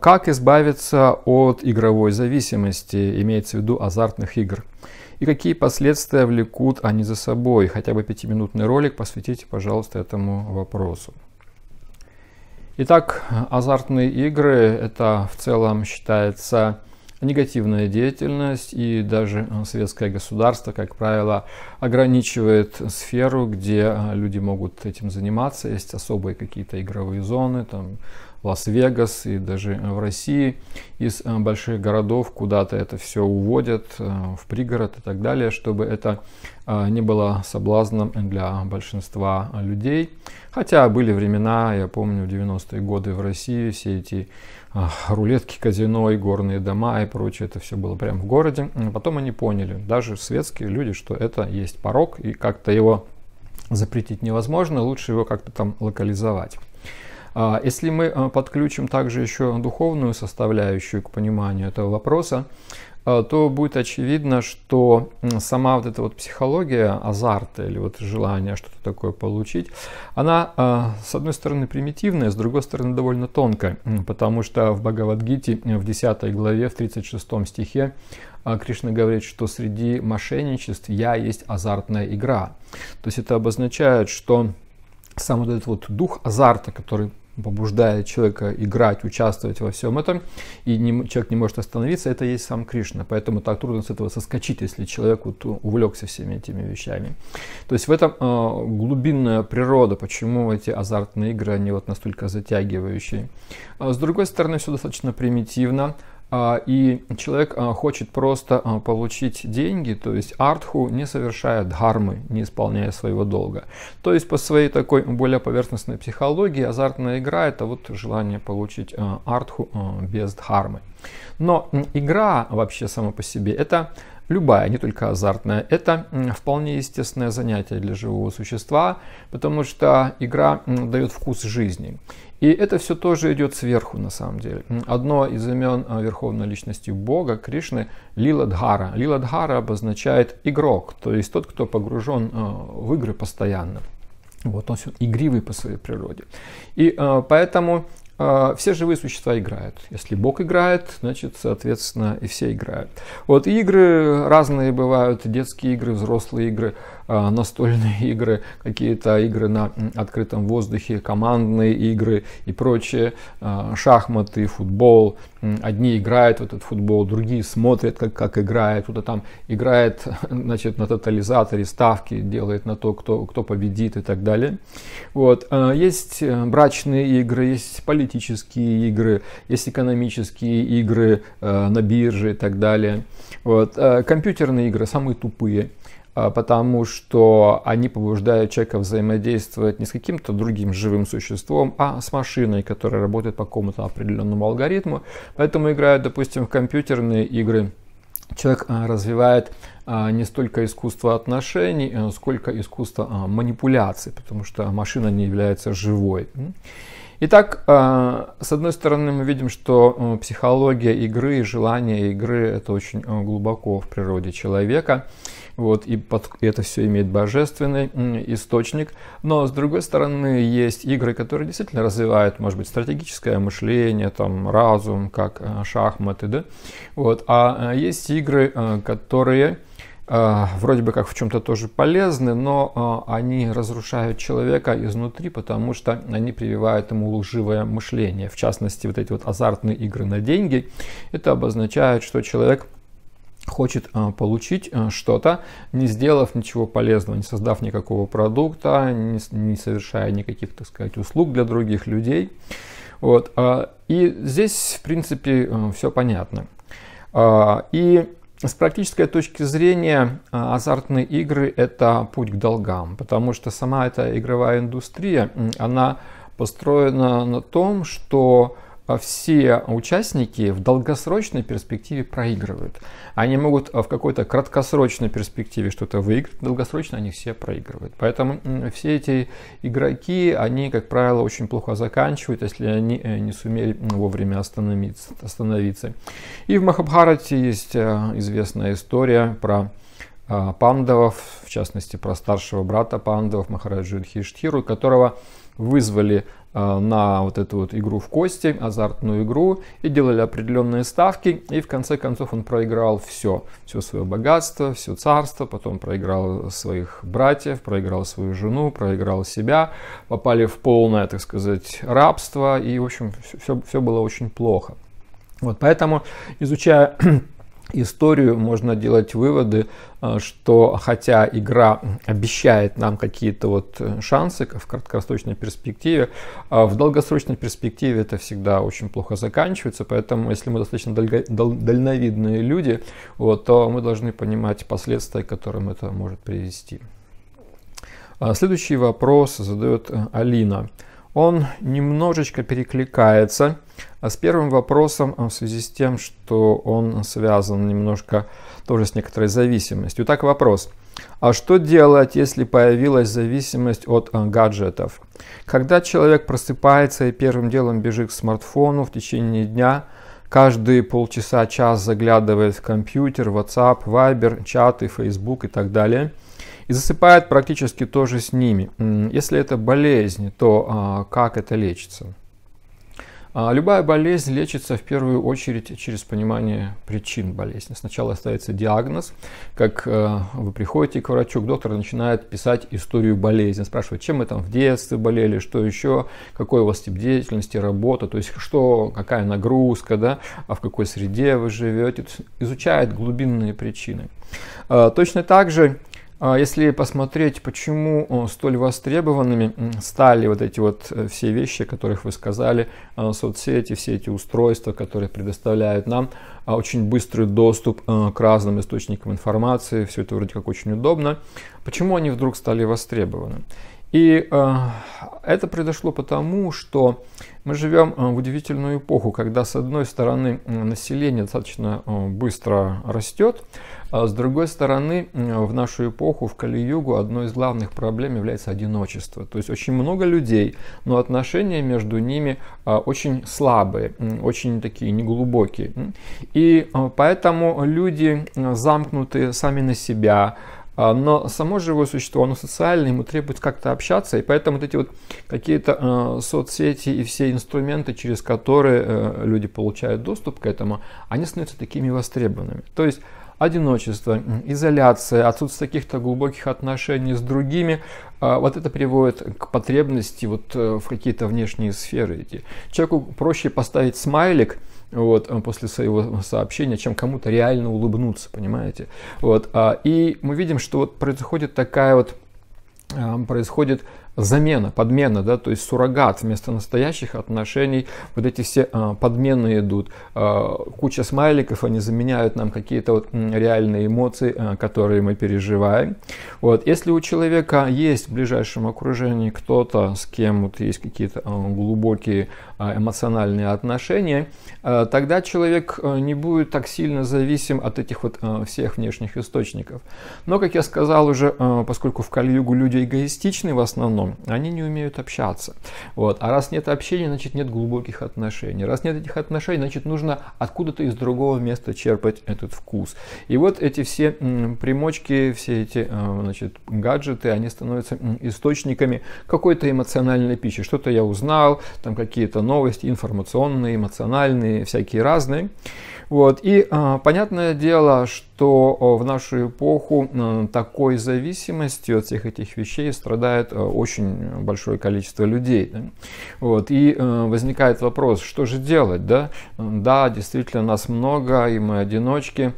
Как избавиться от игровой зависимости, имеется в виду азартных игр? И какие последствия влекут они за собой? Хотя бы пятиминутный ролик посвятите, пожалуйста, этому вопросу. Итак, азартные игры – это в целом считается негативная деятельность, и даже советское государство, как правило, ограничивает сферу, где люди могут этим заниматься. Есть особые какие-то игровые зоны, там Лас-Вегас и даже э, в России из э, больших городов куда-то это все уводят э, в пригород и так далее, чтобы это не было соблазном для большинства людей. Хотя были времена, я помню, в 90-е годы в России все эти рулетки, казино и горные дома и прочее, это все было прямо в городе. Потом они поняли, даже светские люди, что это есть порог и как-то его запретить невозможно, лучше его как-то там локализовать. А если мы а, подключим также еще духовную составляющую к пониманию этого вопроса, а, то будет очевидно, что сама вот эта вот психология азарта или вот желание что-то такое получить, она, с одной стороны, примитивная, с другой стороны, довольно тонкая, потому что в Бхагавадгите э, в 10 главе, в 36 стихе Кришна говорит, что среди мошенничеств я есть азартная игра. То есть это обозначает, что сам вот этот вот дух азарта, который побуждает человека играть, участвовать во всем этом, и не, человек не может остановиться, это есть сам Кришна. Поэтому так трудно с этого соскочить, если человек вот увлекся всеми этими вещами. То есть в этом э, глубинная природа, почему эти азартные игры, они вот настолько затягивающие. А с другой стороны, все достаточно примитивно. А, и человек а, хочет просто а, получить деньги, то есть артху не совершая дхармы, не исполняя своего долга. То есть по своей такой более поверхностной психологии азартная игра это вот желание получить артху без дхармы. Но игра вообще сама по себе это любая, не только азартная, это вполне естественное занятие для живого существа, потому что игра дает вкус жизни. И это все тоже идет сверху, на самом деле. Одно из имен а, верховной личности Бога, Кришны, Лиладхара. Лиладхара обозначает игрок, то есть тот, кто погружен а, в игры постоянно. Вот он все игривый по своей природе. И а, поэтому все живые существа играют. Если Бог играет, значит, соответственно, и все играют. Вот игры разные бывают, детские игры, взрослые игры. А, настольные игры, какие-то игры на открытом воздухе, командные игры и прочее, а, шахматы, футбол. Одни играют в этот футбол, другие смотрят, как, как играет. Кто-то там играет значит, на тотализаторе, ставки делает на то, кто, кто победит и так далее. Вот. А, есть э, брачные игры, есть политические игры, есть экономические игры э, на бирже и так далее. Вот. Э, компьютерные игры самые тупые. А, потому что они побуждают человека взаимодействовать не с каким-то другим живым существом, а с машиной, которая работает по какому-то определенному алгоритму. Поэтому играют, допустим, в компьютерные игры. Человек а, развивает а, не столько искусство отношений, сколько искусство манипуляций, потому что машина не является живой. Итак, с одной стороны, мы видим, что психология игры и желание игры – это очень глубоко в природе человека – вот, и, под, это все имеет божественный источник. Но, с другой стороны, есть игры, которые действительно развивают, может быть, стратегическое мышление, там, разум, как э, шахматы, да, вот, а э, есть игры, э, которые вроде бы как в чем-то тоже полезны, но они разрушают человека изнутри, потому что они прививают ему лживое мышление. В частности, вот эти вот азартные игры на деньги, это обозначает, что человек – хочет а, получить а, что-то, не сделав ничего полезного, не создав никакого продукта, не, совершая никаких, так сказать, услуг для других людей. Вот. А, и здесь, в принципе, все понятно. И с практической точки зрения азартные игры – это путь к долгам, потому что сама эта игровая индустрия, она построена на том, что все участники в долгосрочной перспективе проигрывают. Они могут э, в какой-то краткосрочной перспективе что-то выиграть, долгосрочно они все проигрывают. Поэтому все эти игроки, они, как правило, очень плохо заканчивают, если они э, не сумели вовремя остановиться. остановиться. И в Махабхарате есть э, известная история про пандавов, в частности, про старшего брата пандавов Махараджу Дхиштхиру, которого вызвали Э, на вот эту вот игру в кости, азартную игру, и делали определенные ставки, и в конце концов он проиграл все, все свое богатство, все царство, потом проиграл своих братьев, проиграл свою жену, проиграл себя, попали в полное, так сказать, рабство, и, в общем, все, все было очень плохо. Вот, поэтому, изучая историю, можно делать выводы, э, что хотя игра обещает нам какие-то вот э, шансы в краткосрочной перспективе, а в долгосрочной перспективе это всегда очень плохо заканчивается, поэтому если мы достаточно дальновидные люди, вот, то мы должны понимать последствия, к которым это может привести. А следующий вопрос задает э, Алина. Он немножечко перекликается а с первым вопросом э, в связи с тем, что он связан немножко тоже с некоторой зависимостью. Так вопрос. А что делать, если появилась зависимость от э, гаджетов? Когда человек просыпается и первым делом бежит к смартфону в течение дня, каждые полчаса-час заглядывает в компьютер, WhatsApp, Viber, чаты, Facebook и так далее – и засыпает практически тоже с ними. Если это болезнь, то а, как это лечится? А, любая болезнь лечится в первую очередь через понимание причин болезни. Сначала ставится диагноз, как э, вы приходите к врачу, доктор начинает писать историю болезни, спрашивает, чем мы там в детстве болели, что еще, какой у вас тип деятельности, работа, то есть что, какая нагрузка, да, а в какой среде вы живете, изучает глубинные причины. А, точно так же а если посмотреть, почему э, столь востребованными стали вот эти вот э, все вещи, о которых вы сказали, э, соцсети, все эти устройства, которые предоставляют нам а, очень быстрый доступ к разным источникам информации, все это вроде как очень удобно, почему они вдруг стали востребованы? И э, это произошло потому, что мы живем э, в удивительную эпоху, когда с одной стороны население достаточно э, быстро растет, а с другой стороны в нашу эпоху, в Кали-Югу, одной из главных проблем является одиночество. То есть очень много людей, но отношения между ними а, очень слабые, очень такие неглубокие. И поэтому люди замкнуты сами на себя, а, но само живое существо, оно социальное, ему требуется как-то общаться, и поэтому вот эти вот какие-то э, соцсети и все инструменты, через которые э, люди получают доступ к этому, они становятся такими востребованными. То есть одиночество, изоляция, отсутствие каких-то глубоких отношений с другими, а, вот это приводит к потребности вот э, в какие-то внешние сферы идти. Человеку проще поставить смайлик, вот, э, после своего сообщения, чем кому-то реально улыбнуться, понимаете? Вот, а, и мы видим, что вот происходит такая вот происходит замена, подмена, да, то есть суррогат вместо настоящих отношений, вот эти все а, подмены идут, а, куча смайликов, они заменяют нам какие-то вот реальные эмоции, а, которые мы переживаем. Вот, если у человека есть в ближайшем окружении кто-то, с кем вот есть какие-то а, глубокие а, эмоциональные отношения, а, тогда человек а, не будет так сильно зависим от этих вот а, всех внешних источников. Но, как я сказал уже, а, поскольку в Кальюгу люди эгоистичны в основном, одном. Они не умеют общаться. Вот. А раз нет общения, значит нет глубоких отношений. Раз нет этих отношений, значит нужно откуда-то из другого места черпать этот вкус. И вот эти все примочки, все эти э, значит, гаджеты, они становятся источниками какой-то эмоциональной пищи. Что-то я узнал, там какие-то новости информационные, эмоциональные, всякие разные. Вот. И а, понятное дело, что в нашу эпоху э, такой зависимостью от всех этих вещей страдает э, очень большое количество людей. Да? Вот. И а, возникает вопрос, что же делать? Да? да, действительно, нас много, и мы одиночки.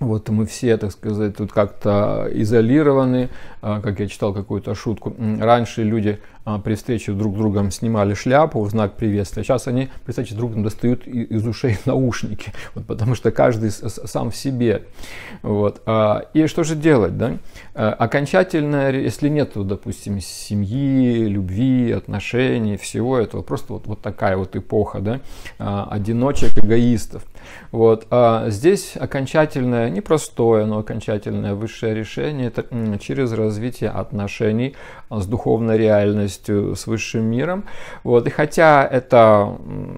Вот мы все, так сказать, тут как-то изолированы, а, как я читал какую-то шутку, раньше люди а, при встрече друг с другом снимали шляпу в знак приветствия, сейчас они при встрече друг другом достают из ушей наушники, вот, потому что каждый сам в себе. Вот. А, и что же делать? Да? Окончательно, если нет, допустим, семьи, любви, отношений, всего этого, просто вот, вот такая вот эпоха, да, одиночек, эгоистов. Вот. А здесь окончательное, непростое, но окончательное высшее решение, это через развития отношений с духовной реальностью, с высшим миром. Вот. И хотя это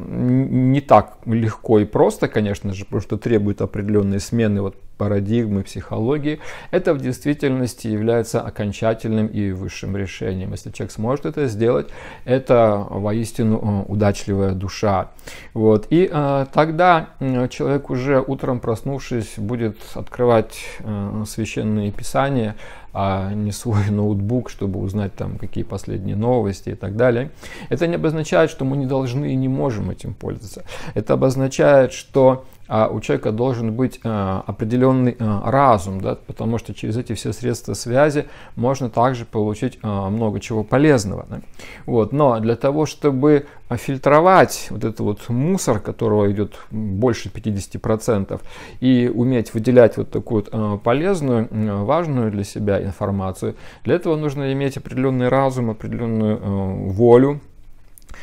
не так легко и просто, конечно же, потому что требует определенной смены вот парадигмы психологии, это в действительности является окончательным и высшим решением. Если человек сможет это сделать, это воистину э, удачливая душа. Вот. И э, тогда человек уже утром проснувшись будет открывать э, священные писания, а не свой ноутбук, чтобы узнать там какие последние новости и так далее. Это не обозначает, что мы не должны и не можем этим пользоваться. Это обозначает, что а у человека должен быть э, определенный э, разум, да, потому что через эти все средства связи можно также получить э, много чего полезного. Да. Вот, но для того, чтобы фильтровать вот этот вот мусор, которого идет больше 50%, и уметь выделять вот такую вот, полезную, важную для себя информацию, для этого нужно иметь определенный разум, определенную волю,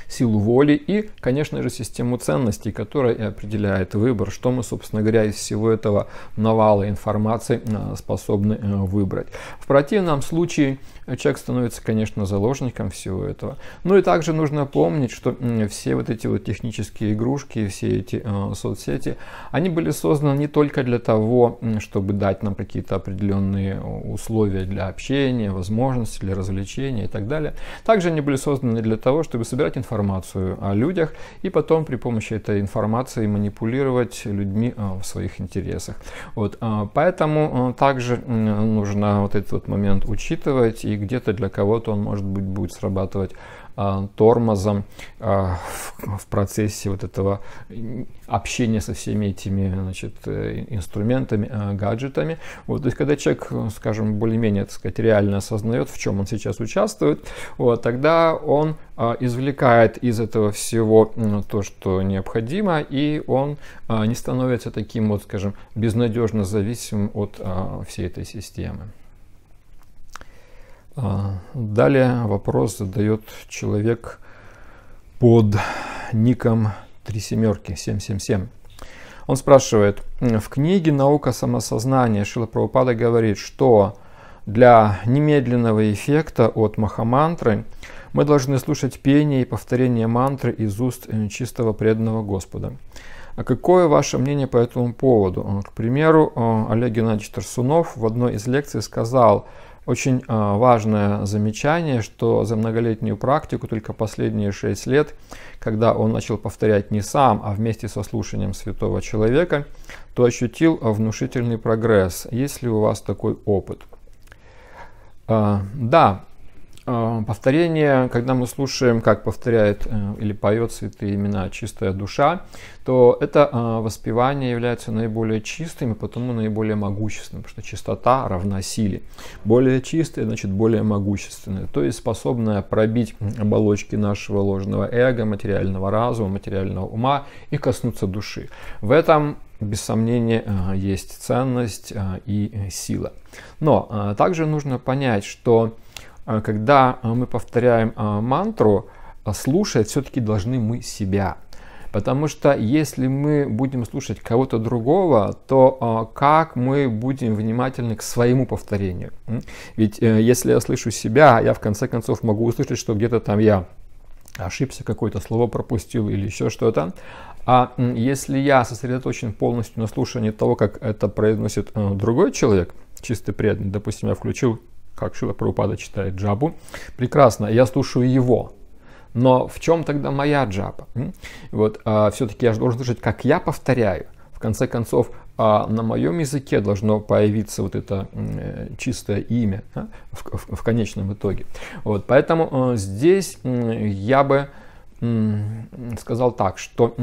силу воли и, конечно же, систему ценностей, которая и определяет выбор, что мы, собственно говоря, из всего этого навала информации э, способны э, выбрать. В противном случае человек становится, конечно, заложником всего этого. Ну и также нужно помнить, что все вот эти вот технические игрушки, все эти э, соцсети, они были созданы не только для того, чтобы дать нам какие-то определенные условия для общения, возможности для развлечения и так далее. Также они были созданы для того, чтобы собирать информацию информацию о людях и потом при помощи этой информации манипулировать людьми а, в своих интересах. Вот, а, поэтому а, также нужно вот этот вот момент учитывать и где-то для кого-то он может быть будет срабатывать а, тормозом а, в процессе вот этого общения со всеми этими значит, э, инструментами, а, гаджетами. Вот, то есть, когда человек, скажем, более-менее, так сказать, реально осознает, в чем он сейчас участвует, вот, тогда он извлекает из этого всего то, что необходимо, и он не становится таким, вот, скажем, безнадежно зависимым от всей этой системы. А, далее вопрос задает человек под ником «Три семерки» 777. Он спрашивает, в книге «Наука самосознания» Шила Прабхупада говорит, что для немедленного эффекта от махамантры мы должны слушать пение и повторение мантры из уст чистого преданного Господа. А какое ваше мнение по этому поводу? К примеру, Олег Геннадьевич Тарсунов в одной из лекций сказал, что очень а, важное замечание, что за многолетнюю практику, только последние шесть лет, когда он начал повторять не сам, а вместе со слушанием святого человека, то ощутил а, внушительный прогресс. Есть ли у вас такой опыт? А, да, а, повторение, когда мы слушаем, как повторяет э, или поет святые имена «Чистая душа», то это а, воспевание является наиболее чистым и потому наиболее могущественным, потому что чистота равна силе. Более чистое, значит, более могущественное, то есть способное пробить оболочки нашего ложного эго, материального разума, материального ума и коснуться души. В этом без сомнения, а, есть ценность и э, сила. Но также нужно понять, что а, когда а, мы повторяем а, мантру, слушать все-таки должны мы себя. Потому что если мы будем слушать кого-то другого, то как мы будем внимательны к своему повторению? Ведь э, если я слышу себя, я в конце концов могу услышать, что где-то там я ошибся, какое-то слово пропустил или еще что-то. А если я сосредоточен полностью на слушании того, как это произносит э, другой человек, чистый преданный, допустим, я включил как Шила Прабхупада читает Джабу Прекрасно, я слушаю его. Но в чем тогда моя Джаба? Вот, а, все-таки я же должен слышать, как я повторяю. В конце концов, а на моем языке должно появиться вот это э, чистое имя да, в, в, в конечном итоге. Вот, поэтому э, здесь я бы сказал так, что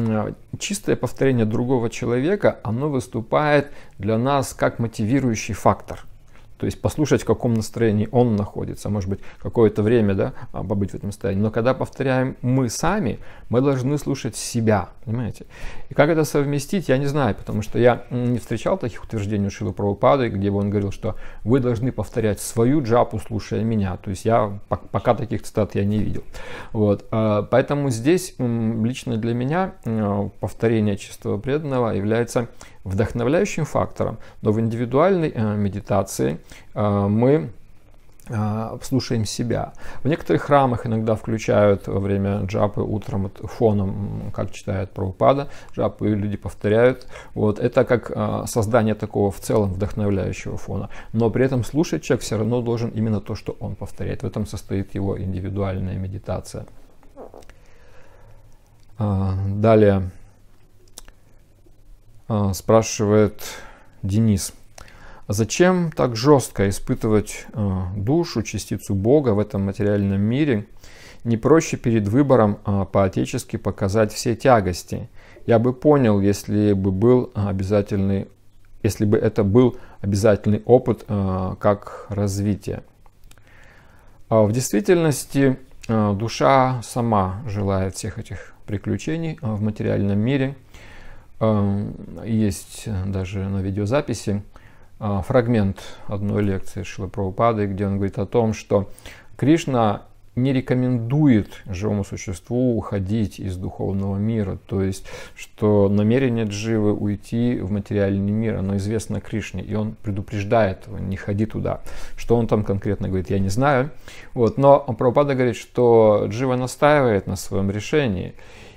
чистое повторение другого человека, оно выступает для нас как мотивирующий фактор – то есть послушать, в каком настроении он находится, может быть, какое-то время да, а, побыть в этом состоянии. Но когда повторяем мы сами, мы должны слушать себя, понимаете? И как это совместить, я не знаю, потому что я не встречал таких утверждений у Шилы Прабхупады, где бы он говорил, что вы должны повторять свою джапу, слушая меня. То есть я пока таких цитат я не видел. Вот. А, поэтому здесь лично для меня а, повторение чистого преданного является вдохновляющим фактором, но в индивидуальной э, медитации э, мы э, слушаем себя. В некоторых храмах иногда включают во время джапы утром вот, фоном, как читает правопада, джапы люди повторяют. Вот, это как создание такого в целом вдохновляющего фона. Но при этом слушать человек все равно должен именно то, что он повторяет. В этом состоит его индивидуальная медитация. Далее. А, спрашивает Денис. Зачем так жестко испытывать а, душу, частицу Бога в этом материальном мире? Не проще перед выбором а, по-отечески показать все тягости. Я бы понял, если бы был обязательный, если бы это был обязательный опыт как развитие. В действительности душа сама желает всех этих приключений в материальном мире – Эм, есть даже на видеозаписи э, фрагмент одной лекции Шилы Прабхупады, где он говорит о том, что Кришна не рекомендует живому существу уходить из духовного мира, то есть, что намерение Дживы уйти в материальный мир, оно известно Кришне, и он предупреждает его, не ходи туда. Что он там конкретно говорит, я не знаю. Вот, но Прабхупада говорит, что Джива настаивает на своем решении,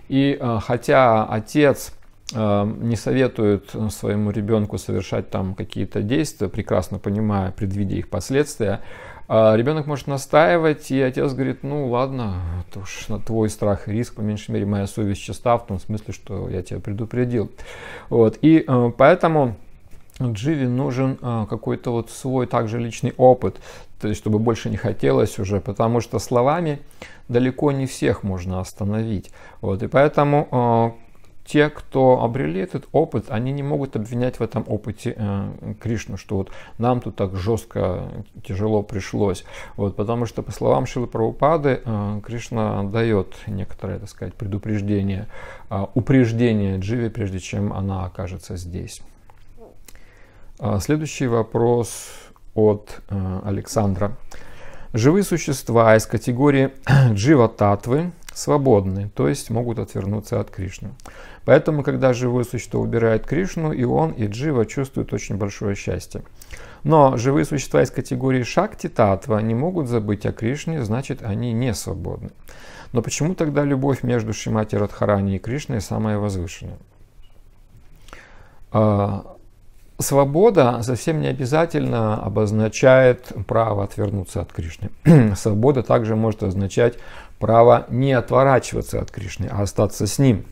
и э, хотя отец Э, не советуют своему ребенку совершать там какие-то действия, прекрасно понимая, предвидя их последствия, а ребенок может настаивать, и отец говорит, ну ладно, это уж на твой страх и риск, по меньшей мере, моя совесть чиста, в том смысле, что я тебя предупредил. Вот. И э, поэтому Дживи нужен э, какой-то вот свой также личный опыт, то есть чтобы больше не хотелось уже, потому что словами далеко не всех можно остановить. Вот. И поэтому те, кто обрели этот опыт, они не могут обвинять в этом опыте э, Кришну, что вот нам тут так жестко, тяжело пришлось. Вот, потому что, по словам Шилы Прабхупады, э, Кришна дает некоторое, так сказать, предупреждение, э, упреждение Дживе, прежде чем она окажется здесь. Э, следующий вопрос от э, Александра. Живые существа из категории джива-татвы свободны, то есть могут отвернуться от Кришны. Поэтому, когда живое существо убирает Кришну, и он, и Джива чувствуют очень большое счастье. Но живые существа из категории Шакти Татва не могут забыть о Кришне, значит они не свободны. Но почему тогда любовь между Шимати Радхарани и Кришной самая возвышенная? А, свобода совсем не обязательно обозначает право отвернуться от Кришны. Свобода также может означать право не отворачиваться от Кришны, а остаться с Ним.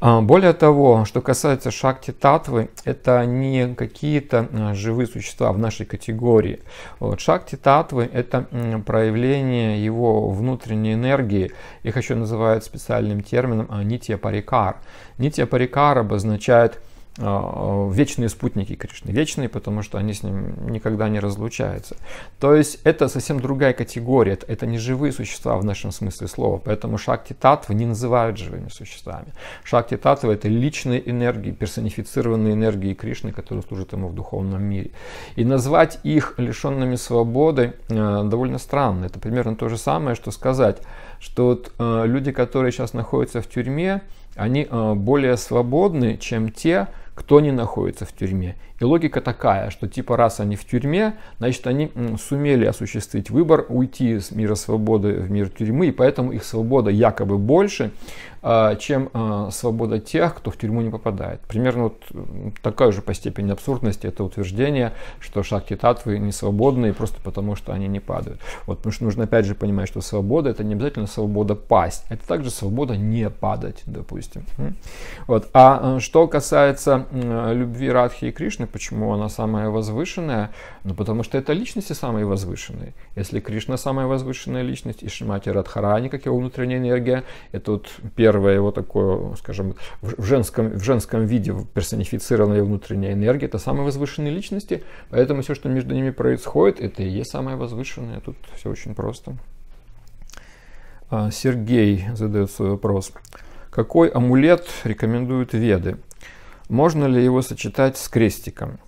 А, более того, что касается шакти татвы, это не какие-то а, живые существа в нашей категории. Вот, шакти татвы – это проявление его внутренней энергии. Их еще называют специальным термином а, нитья парикар. Нитья парикар обозначает – а, вечные спутники Кришны. Вечные, потому что они с ним никогда не разлучаются. То есть это совсем другая категория, это не живые существа в нашем смысле слова, поэтому шакти татвы не называют живыми существами. Шакти татвы это личные энергии, персонифицированные энергии Кришны, которые служат ему в духовном мире. И назвать их лишенными свободы э, довольно странно. Это примерно то же самое, что сказать, что вот, э, люди, которые сейчас находятся в тюрьме, они э, более свободны, чем те, кто не находится в тюрьме. И логика такая, что типа раз они в тюрьме, значит они сумели осуществить выбор, уйти из мира свободы в мир тюрьмы, и поэтому их свобода якобы больше, а, чем а, свобода тех, кто в тюрьму не попадает. Примерно вот такая же по степени абсурдности это утверждение, что шахти татвы не свободные просто потому, что они не падают. Вот, потому что нужно опять же понимать, что свобода это не обязательно свобода пасть, это также свобода не падать, допустим. Вот. А э, что касается Э, любви Радхи и Кришны, почему она самая возвышенная? Ну, потому что это личности самые возвышенные. Если Кришна самая возвышенная личность, и Шимати Радхарани, как его внутренняя энергия, это вот первое его такое, скажем, в женском, в женском виде персонифицированная внутренняя энергия, это самые возвышенные личности, поэтому все, что между ними происходит, это и есть самое возвышенное. Тут все очень просто. А, Сергей задает свой вопрос. Какой амулет рекомендуют веды? Можно ли его сочетать с крестиком?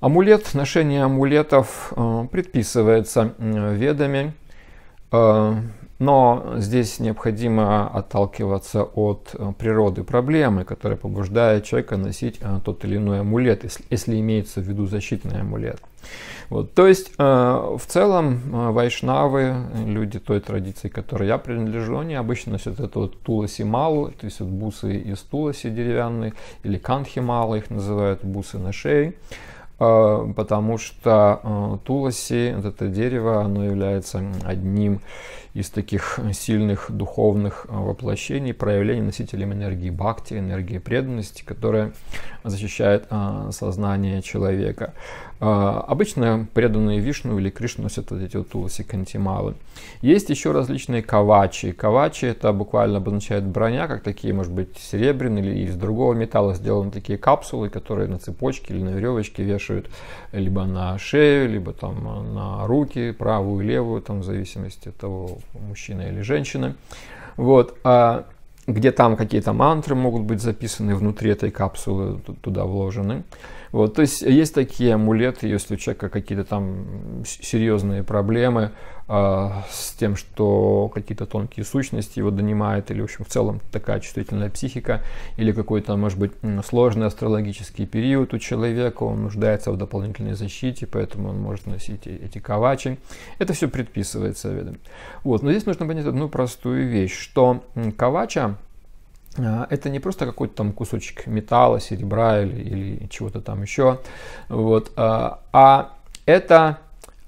Амулет, ношение амулетов э, предписывается ведами. Э, но здесь необходимо отталкиваться от э, природы проблемы, которая побуждает человека носить э, тот или иной амулет, если имеется в виду защитный амулет. Вот. То есть, э, в целом, вайшнавы, люди той традиции, к которой я принадлежу, они обычно носят это вот туласи малу, то есть вот бусы из туласи деревянные, или канхи мала их называют, бусы на шее. А, потому что а, Туласи, это дерево, оно является одним из таких сильных духовных воплощений, проявлений носителем энергии бхакти, энергии преданности, которая защищает а, сознание человека. А, обычно преданные Вишну или Кришну носят вот эти вот туласи кантималы. Есть еще различные кавачи. Кавачи это буквально обозначает броня, как такие, может быть, серебряные или из другого металла сделаны такие капсулы, которые на цепочке или на веревочке вешают либо на шею, либо там на руки, правую и левую, там в зависимости от того, мужчина или женщина. Вот а где там какие-то мантры могут быть записаны внутри этой капсулы, туда вложены. Вот, то есть есть такие амулеты, если у человека какие-то там серьезные проблемы э, с тем, что какие-то тонкие сущности его донимают, или, в общем, в целом такая чувствительная психика, или какой-то, может быть, сложный астрологический период у человека, он нуждается в дополнительной защите, поэтому он может носить э, эти кавачи. Это все предписывается ведом. Вот, но здесь нужно понять одну простую вещь, что кавача а, это не просто какой-то там кусочек металла, серебра или, или чего-то там еще, вот, а, а это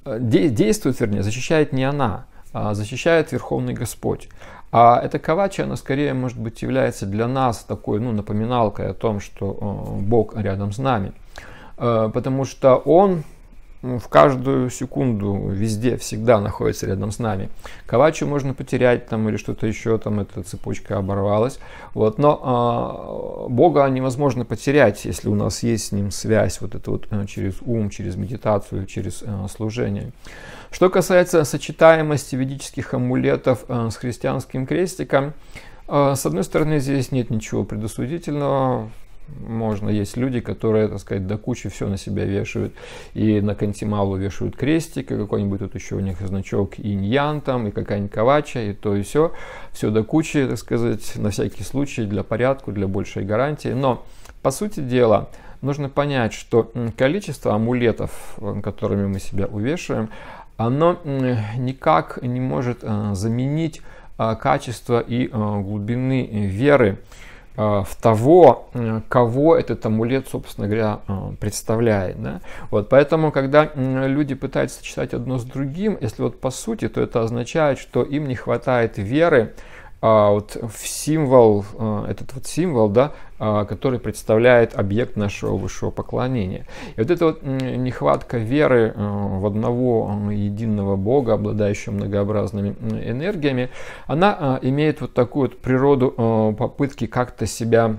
э, действует, вернее, защищает не она, а защищает Верховный Господь. А эта кавача, она скорее, может быть, является для нас такой, ну, напоминалкой о том, что э, Бог рядом с нами. Э, потому что Он ну, в каждую секунду, везде, всегда находится рядом с нами. Кавачу можно потерять там или что-то еще, там эта цепочка оборвалась. Вот. Но э, Бога невозможно потерять, если у нас есть с Ним связь, вот это вот э, через ум, через медитацию, через э, служение. Что касается сочетаемости ведических амулетов э, с христианским крестиком, э, с одной стороны, здесь нет ничего предосудительного, можно. Есть люди, которые, так сказать, до кучи все на себя вешают. И на Кантималу вешают крестик, и какой-нибудь тут еще у них значок иньян там, и какая-нибудь кавача, и то, и все. Все до кучи, так сказать, на всякий случай, для порядку, для большей гарантии. Но, по сути дела, нужно понять, что количество амулетов, э, которыми мы себя увешиваем, оно никак не может э, заменить э, качество и глубины веры Э, в того, э, кого этот амулет, собственно говоря, э, представляет. Да? Вот, поэтому, когда люди пытаются сочетать одно с другим, если вот по сути, то это означает, что им не хватает веры а, вот символ, а, этот вот символ, да, а, который представляет объект нашего высшего поклонения. И вот эта вот нехватка веры а, в одного единого Бога, обладающего многообразными энергиями, она имеет вот такую вот природу попытки как-то себя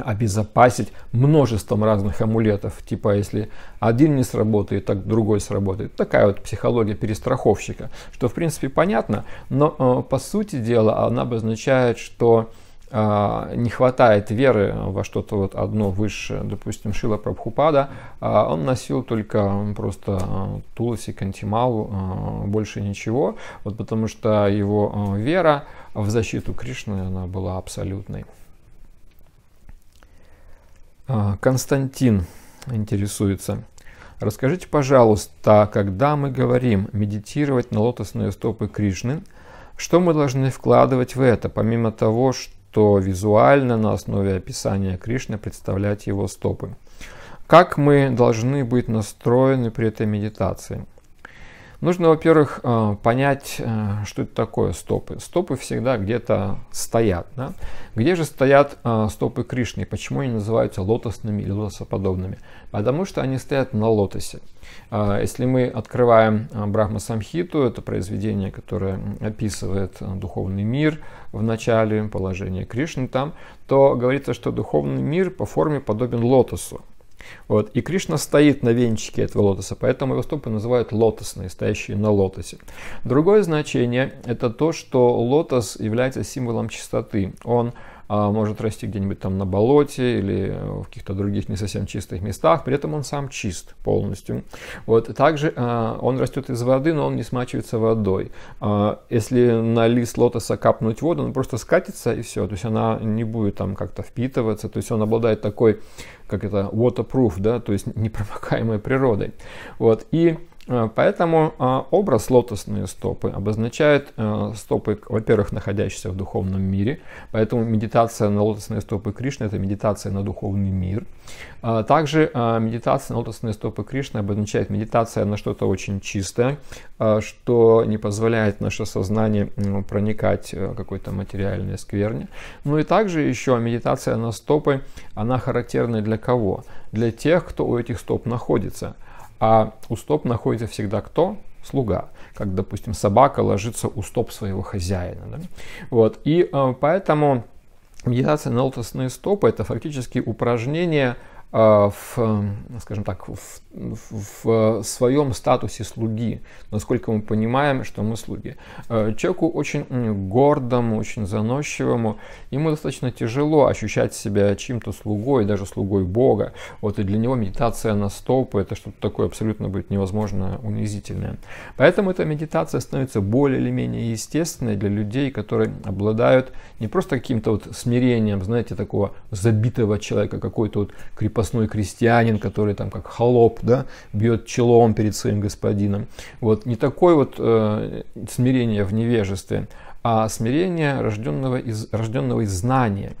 обезопасить множеством разных амулетов. Типа, если один не сработает, так другой сработает. Такая вот психология перестраховщика, что в принципе понятно, но э, по сути дела она обозначает, что э, не хватает веры во что-то вот одно выше Допустим, Шила Прабхупада, э, он носил только просто Туласи, Кантималу, больше ничего, вот потому что его вера в защиту Кришны, она была абсолютной. А, Константин интересуется. Расскажите, пожалуйста, когда мы говорим медитировать на лотосные стопы Кришны, что мы должны вкладывать в это, помимо того, что визуально на основе описания Кришны представлять его стопы? Как мы должны быть настроены при этой медитации? Нужно, во-первых, э, понять, э, что это такое стопы. Стопы всегда где-то стоят. Да? Где же стоят э, стопы Кришны? Почему они называются лотосными или лотосоподобными? Потому что они стоят на лотосе. Если мы открываем Брахма Самхиту, это произведение, которое описывает духовный мир в начале положения Кришны там, то говорится, что духовный мир по форме подобен лотосу. Вот. И Кришна стоит на венчике этого лотоса, поэтому его стопы называют лотосные, стоящие на лотосе. Другое значение – это то, что лотос является символом чистоты. Он – а может расти где-нибудь там на болоте или в каких-то других не совсем чистых местах, при этом он сам чист полностью. Вот также а, он растет из воды, но он не смачивается водой. А, если на лист лотоса капнуть воду, он просто скатится и все, то есть она не будет там как-то впитываться, то есть он обладает такой, как это, waterproof, да, то есть непромокаемой природой. Вот, и Э, поэтому э, образ лотосные стопы обозначает э, стопы, во-первых, находящиеся в духовном мире, поэтому медитация на лотосные стопы Кришны – это медитация на духовный мир. А также медитация на лотосные стопы Кришны обозначает медитация на что-то очень чистое, что не позволяет наше сознание проникать какой-то материальной скверне. Ну и также еще медитация на стопы, она характерна для кого? Для тех, кто у этих стоп находится – а у стоп находится всегда кто? Слуга. Как, допустим, собака ложится у стоп своего хозяина. Да? Вот. И э, поэтому медитация на лотосные стопы – это фактически упражнение э, в, э, скажем так, в в э, своем статусе слуги, насколько мы понимаем, что мы слуги. Э, человеку очень гордому, очень заносчивому, ему достаточно тяжело ощущать себя чем то слугой, даже слугой Бога. Вот и для него медитация на стопы – это что-то такое абсолютно будет невозможно унизительное. Поэтому эта медитация становится более или менее естественной для людей, которые обладают не просто каким-то вот смирением, знаете, такого забитого человека, какой-то вот крепостной крестьянин, который там как холоп да, бьет челом перед своим господином. Вот не такое вот э, смирение в невежестве, а смирение, рожденного из, рожденного из знания.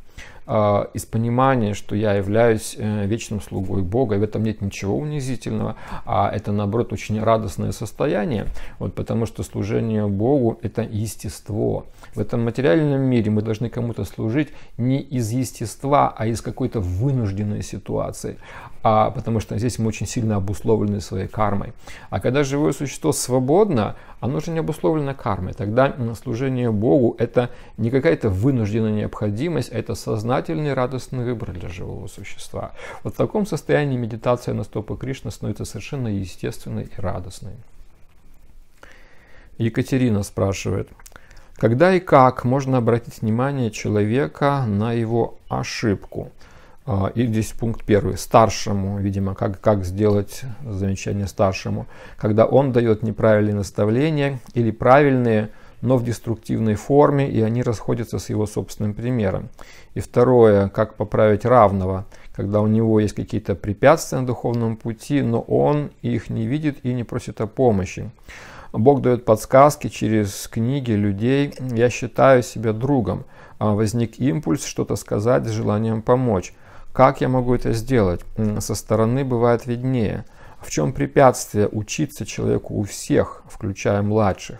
А, из понимания, что я являюсь э, вечным слугой Бога, и в этом нет ничего унизительного, а это, наоборот, очень радостное состояние, вот, потому что служение Богу – это естество. В этом материальном мире мы должны кому-то служить не из естества, а из какой-то вынужденной ситуации, а, потому что здесь мы очень сильно обусловлены своей кармой. А когда живое существо свободно, оно же не обусловлено кармой. Тогда служение Богу – это не какая-то вынужденная необходимость, а это сознание познавательный радостный выбор для живого существа. Вот в таком состоянии медитация на стопы Кришны становится совершенно естественной и радостной. Екатерина спрашивает, когда и как можно обратить внимание человека на его ошибку? А, и здесь пункт первый. Старшему, видимо, как, как сделать замечание старшему, когда он дает неправильные наставления или правильные, но в деструктивной форме, и они расходятся с его собственным примером. И второе, как поправить равного, когда у него есть какие-то препятствия на духовном пути, но он их не видит и не просит о помощи. Бог дает подсказки через книги, людей. Я считаю себя другом. А возник импульс что-то сказать с желанием помочь. Как я могу это сделать? Со стороны бывает виднее. В чем препятствие учиться человеку у всех, включая младших?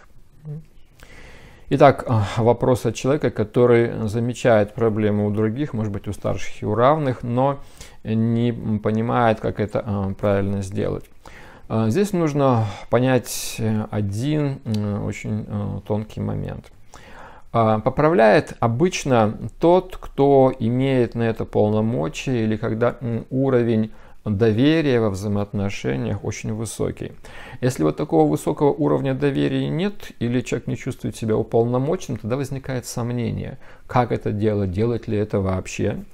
Итак, а, вопрос от человека, который замечает проблему у других, может быть, у старших и у равных, но не понимает, как это а, правильно сделать. А, здесь нужно понять один очень тонкий момент. Поправляет обычно тот, кто имеет на это полномочия или когда уровень доверия во взаимоотношениях очень высокий. Если вот такого высокого уровня доверия нет, или человек не чувствует себя уполномоченным, тогда возникает сомнение, как это делать, делать ли это вообще.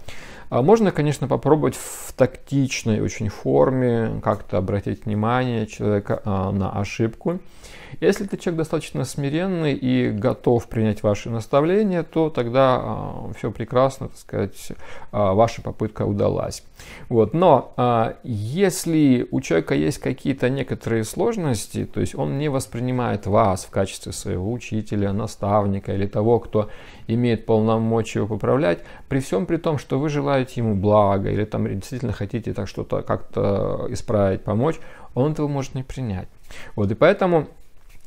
А можно, конечно, попробовать в тактичной очень форме как-то обратить внимание человека а, на ошибку если ты человек достаточно смиренный и готов принять ваши наставления, то тогда э, а, все прекрасно, так сказать, э, ваша попытка удалась. Вот. Но э, если у человека есть какие-то некоторые сложности, то есть он не воспринимает вас в качестве своего учителя, наставника или того, кто имеет полномочия его поправлять, при всем при том, что вы желаете ему блага или там действительно хотите так что-то как-то исправить, помочь, он этого может не принять. Вот, и поэтому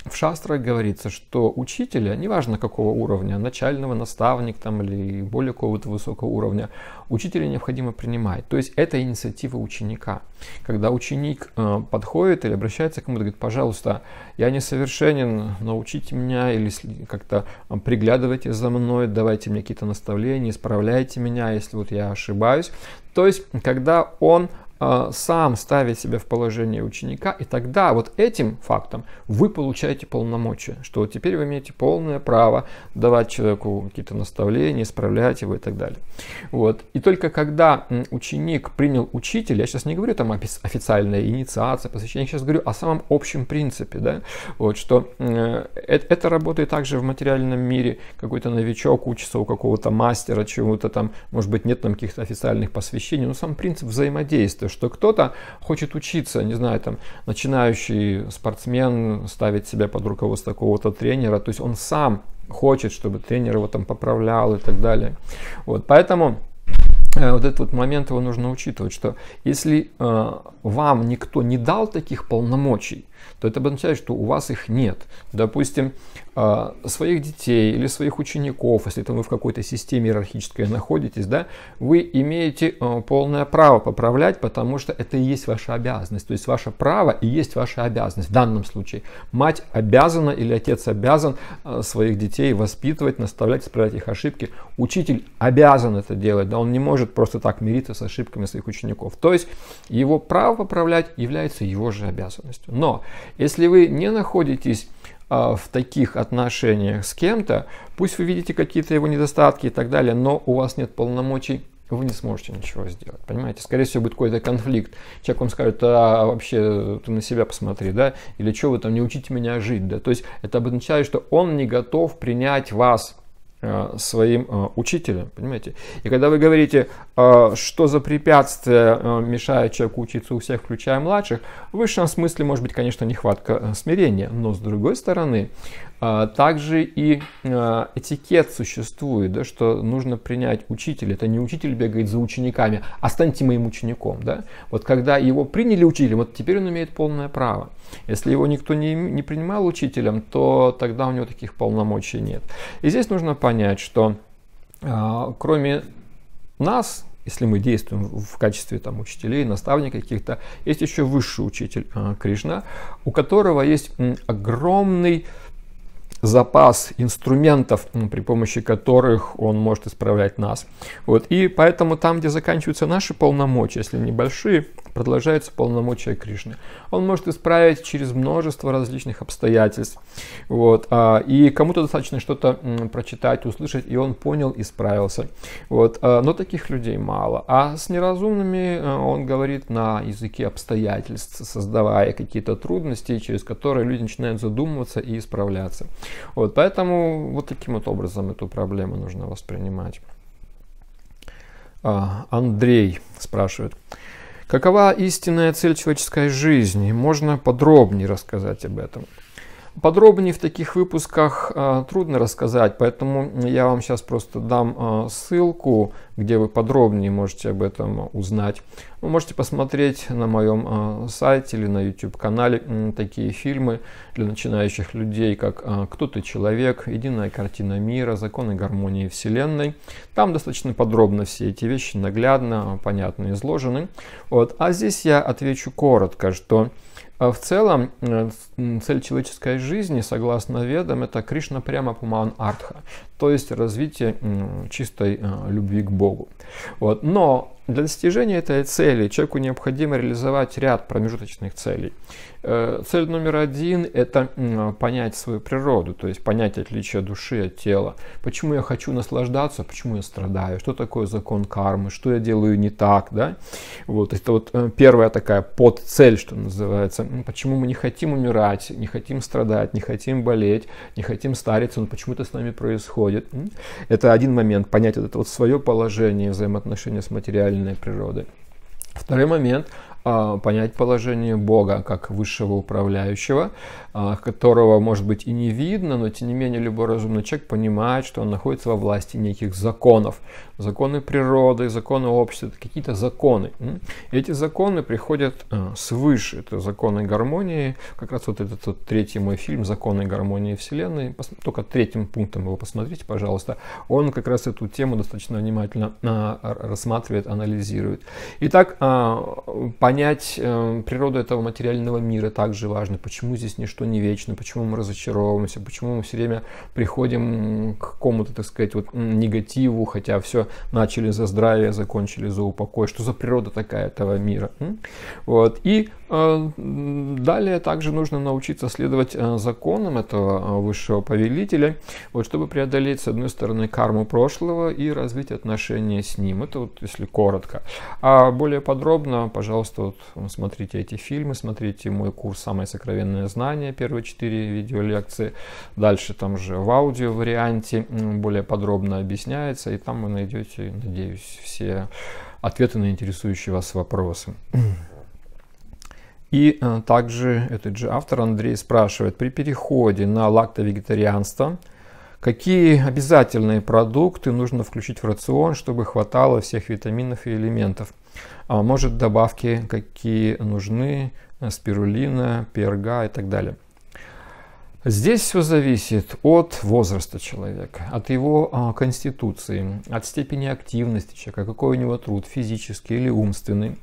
в шастрах говорится, что учителя, неважно какого уровня, начального, наставник там, или более какого-то высокого уровня, учителя необходимо принимать. То есть это инициатива ученика. Когда ученик э, подходит или обращается к кому-то, говорит, пожалуйста, я несовершенен, научите меня или как-то э, приглядывайте за мной, давайте мне какие-то наставления, исправляйте меня, если вот я ошибаюсь. То есть, когда он а, сам ставя себя в положение ученика, и тогда вот этим фактом вы получаете полномочия, что теперь вы имеете полное право давать человеку какие-то наставления, исправлять его и так далее. Вот. И только когда ученик принял учителя, я сейчас не говорю там официальная инициация, посвящение, я сейчас говорю о самом общем принципе, да, вот, что э, это работает также в материальном мире, какой-то новичок учится у какого-то мастера чего-то там, может быть, нет там каких-то официальных посвящений, но сам принцип взаимодействия, что кто-то хочет учиться, не знаю, там, начинающий спортсмен ставить себя под руководство какого-то тренера, то есть он сам хочет, чтобы тренер его там поправлял и так далее. Вот, поэтому э, вот этот вот момент его нужно учитывать, что если э, вам никто не дал таких полномочий, то это означает, что у вас их нет. Допустим, а, своих детей или своих учеников, если там вы в какой-то системе иерархической находитесь, да, вы имеете а, полное право поправлять, потому что это и есть ваша обязанность. То есть ваше право и есть ваша обязанность. В данном случае мать обязана или отец обязан а, своих детей воспитывать, наставлять, исправлять их ошибки. Учитель обязан это делать, да, он не может просто так мириться с ошибками своих учеников. То есть его право прав управлять является его же обязанностью. Но если вы не находитесь а, в таких отношениях с кем-то, пусть вы видите какие-то его недостатки и так далее, но у вас нет полномочий вы не сможете ничего сделать, понимаете? Скорее всего, будет какой-то конфликт. Человек вам скажет, а вообще ты на себя посмотри, да? Или что вы там, не учите меня жить, да? То есть это обозначает, что он не готов принять вас Э, своим э, учителем, понимаете? И когда вы говорите, э, что за препятствие мешает человеку учиться у всех, включая младших, в высшем смысле может быть, конечно, нехватка смирения, но с другой стороны, а, также и а, этикет существует, да, что нужно принять учителя. Это не учитель бегает за учениками, а станьте моим учеником. Да? Вот когда его приняли учителем, вот теперь он имеет полное право. Если его никто не, не принимал учителем, то тогда у него таких полномочий нет. И здесь нужно понять, что а, кроме нас, если мы действуем в качестве там, учителей, наставников каких-то, есть еще высший учитель Кришна, у которого есть огромный запас инструментов, при помощи которых он может исправлять нас. Вот. И поэтому там, где заканчиваются наши полномочия, если небольшие, продолжаются полномочия Кришны. Он может исправить через множество различных обстоятельств. Вот. А, и кому-то достаточно что-то прочитать, услышать, и он понял и справился. Вот. А, но таких людей мало. А с неразумными э, он говорит на языке обстоятельств, создавая какие-то трудности, через которые люди начинают задумываться и исправляться. Вот. Поэтому вот таким вот образом эту проблему нужно воспринимать. А, Андрей спрашивает. Какова истинная цель человеческой жизни? Можно подробнее рассказать об этом. Подробнее в таких выпусках э, трудно рассказать, поэтому я вам сейчас просто дам э, ссылку, где вы подробнее можете об этом узнать. Вы можете посмотреть на моем э, сайте или на YouTube-канале э, такие фильмы для начинающих людей, как э, «Кто ты человек», «Единая картина мира», «Законы гармонии Вселенной». Там достаточно подробно все эти вещи наглядно, понятно изложены. Вот. А здесь я отвечу коротко, что а в целом, э, цель человеческой жизни, согласно ведам, это Кришна прямо Пуман Артха, то есть развитие чистой э, любви к Богу. Вот. Но для достижения этой цели человеку необходимо реализовать ряд промежуточных целей. Э, цель номер один – это понять свою природу, то есть понять отличие души от тела. Почему я хочу наслаждаться, почему я страдаю, что такое закон кармы, что я делаю не так. Да? Вот, это вот э, первая такая подцель, что называется. Почему мы не хотим умирать, не хотим страдать, не хотим болеть, не хотим стариться, но почему это с нами происходит. Это один момент – понять вот это вот свое положение, взаимоотношения с материальным материальной природы. Второй момент а, понять положение Бога как высшего управляющего, а, которого, может быть, и не видно, но тем не менее любой разумный человек понимает, что он находится во власти неких законов. Законы природы, законы общества, какие-то законы. Эти законы приходят а, свыше. Это законы гармонии. Как раз вот этот вот третий мой фильм «Законы гармонии Вселенной». Только третьим пунктом его посмотрите, пожалуйста. Он как раз эту тему достаточно внимательно а, рассматривает, анализирует. Итак, понять э, природу этого материального мира также важно. Почему здесь ничто что не вечно, почему мы разочаровываемся, почему мы все время приходим к какому-то, так сказать, вот негативу, хотя все начали за здравие, закончили за упокой, что за природа такая этого мира. Вот. И э, далее также нужно научиться следовать э, законам этого э, высшего повелителя, вот, чтобы преодолеть, с одной стороны, карму прошлого и развить отношения с ним. Это вот если коротко. А более подробно, пожалуйста, вот смотрите эти фильмы, смотрите мой курс «Самое сокровенное знание», объяснение, первые четыре видео лекции, Дальше там же в аудио варианте более подробно объясняется, и там вы найдете, надеюсь, все ответы на интересующие вас вопросы. И э, также этот же автор Андрей спрашивает, при переходе на лакто-вегетарианство, какие обязательные продукты нужно включить в рацион, чтобы хватало всех витаминов и элементов? А может добавки какие нужны, Э, спирулина, перга и так далее. Здесь все зависит от возраста человека, от его а, конституции, от степени активности человека, какой у него труд, физический или умственный.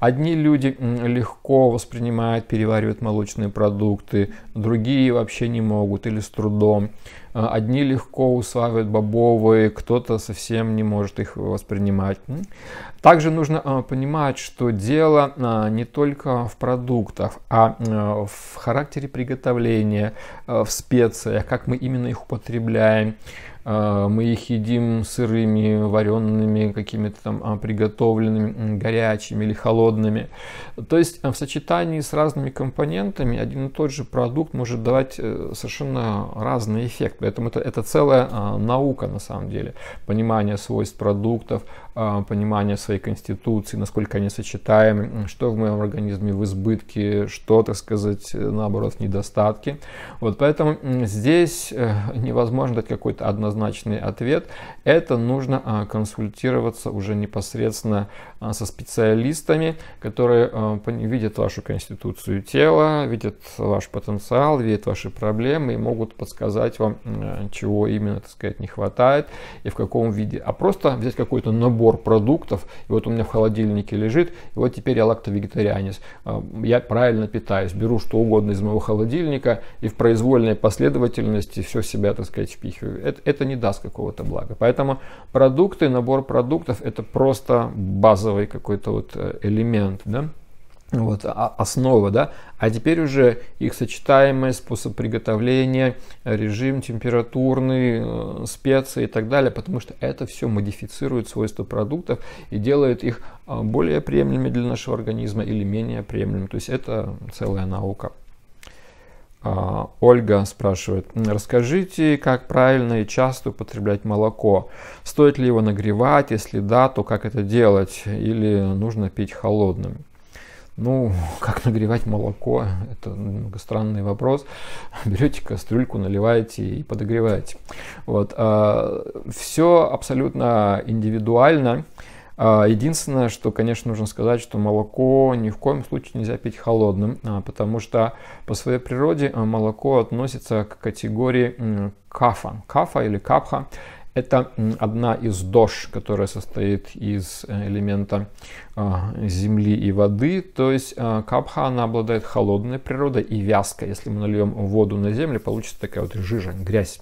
Одни люди легко воспринимают, переваривают молочные продукты, другие вообще не могут или с трудом. А, одни легко усваивают бобовые, кто-то совсем не может их воспринимать. Также нужно а, понимать, что дело а, не только в продуктах, а в характере приготовления, в специях, как мы именно их употребляем, а, мы их едим сырыми, вареными, какими-то там а, приготовленными, горячими или холодными. То есть а, в сочетании с разными компонентами один и тот же продукт может давать э, совершенно разный эффект. Поэтому это, это целая наука на самом деле, понимание свойств продуктов, а, понимание своей конституции, насколько они сочетаемы, что в моем организме в избытке, что, так сказать, э, наоборот, недостатки. Вот поэтому здесь э, невозможно дать какой-то однозначный ответ. Это нужно а, консультироваться уже непосредственно а, со специалистами, которые видят вашу конституцию тела, видят ваш потенциал, видят ваши проблемы и могут подсказать вам, чего именно, так сказать, не хватает и в каком виде. А просто взять какой-то набор набор продуктов, и вот у меня в холодильнике лежит, и вот теперь я лактовегетарианец, а, я правильно питаюсь, беру что угодно из моего холодильника и в произвольной последовательности все себя, так сказать, впихиваю. Это, это не даст какого-то блага. Поэтому продукты, набор продуктов – это просто базовый какой-то вот э, элемент, да? вот, а, основа, да, а теперь уже их сочетаемость, способ приготовления, режим температурный, э, специи и так далее, потому что это все модифицирует свойства продуктов и делает их э, более приемлемыми для нашего организма или менее приемлемыми, то есть это целая наука. А, Ольга спрашивает, расскажите, как правильно и часто употреблять молоко? Стоит ли его нагревать? Если да, то как это делать? Или нужно пить холодным? Ну, как нагревать молоко, это немного странный вопрос. Берете кастрюльку, наливаете и подогреваете. Вот. А, Все абсолютно индивидуально. А, единственное, что, конечно, нужно сказать, что молоко ни в коем случае нельзя пить холодным, а, потому что по своей природе молоко относится к категории кафа. Кафа или капха это одна из дож, которая состоит из э, элемента а, земли и воды. То есть а, капха, она обладает холодной природой и вязкой. Если мы нальем воду на землю, получится такая вот жижа, грязь.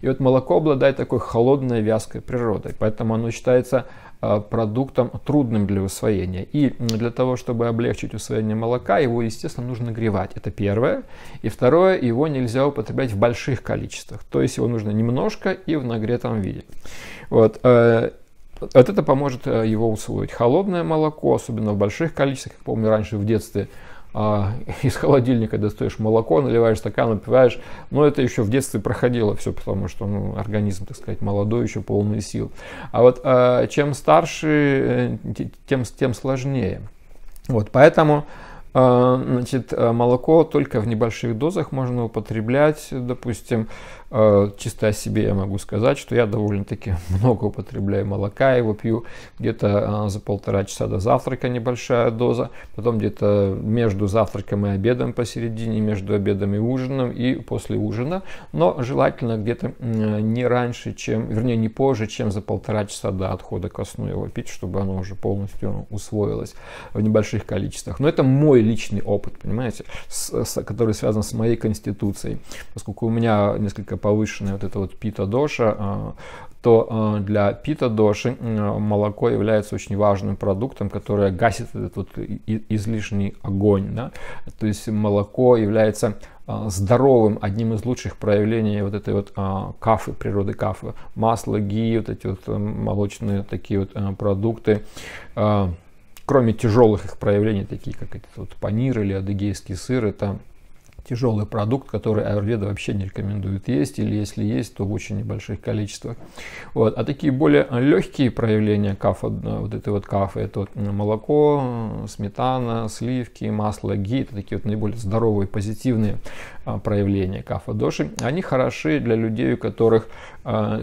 И вот молоко обладает такой холодной вязкой природой. Поэтому оно считается Э, продуктом трудным для усвоения. И для того, чтобы облегчить усвоение молока, его, естественно, нужно гревать. Это первое. И второе, его нельзя употреблять в больших количествах. То есть его нужно немножко и в нагретом виде. Вот. Э, вот это поможет э, его усвоить. Холодное молоко, особенно в больших количествах, как помню раньше в детстве, а, из холодильника достаешь молоко, наливаешь стакан, напиваешь. Но это еще в детстве проходило все, потому что ну, организм, так сказать, молодой, еще полный сил. А вот а, чем старше, э, тем, тем сложнее. Вот, поэтому а, значит, э, молоко только в небольших дозах можно употреблять, допустим, Э, чисто о себе я могу сказать, что я довольно-таки много употребляю молока, его пью где-то э, за полтора часа до завтрака небольшая доза, потом где-то между завтраком и обедом посередине, между обедом и ужином и после ужина, но желательно где-то не раньше, чем, вернее, не позже, чем за полтора часа до отхода ко сну его пить, чтобы оно уже полностью усвоилось в небольших количествах. Но это мой личный опыт, понимаете, с, с, который связан с моей конституцией, поскольку у меня несколько повышенная вот эта вот пита-доша, а, то а, для пита-доши молоко является очень важным продуктом, которое гасит этот вот излишний огонь. Да? То есть молоко является а, здоровым, одним из лучших проявлений вот этой вот кафы, природы кафы. Масло, ги, вот эти вот молочные такие вот продукты кроме тяжелых их проявлений, такие как этот вот панир или адыгейский сыр, это тяжелый продукт, который аюрведа вообще не рекомендует есть, или если есть, то в очень небольших количествах. Вот. А такие более легкие проявления кафа, э, вот этой вот кафы, это вот э, молоко, э, сметана, сливки, масло, ги, это такие вот наиболее здоровые, позитивные а, проявления кафа доши. Они хороши для людей, у которых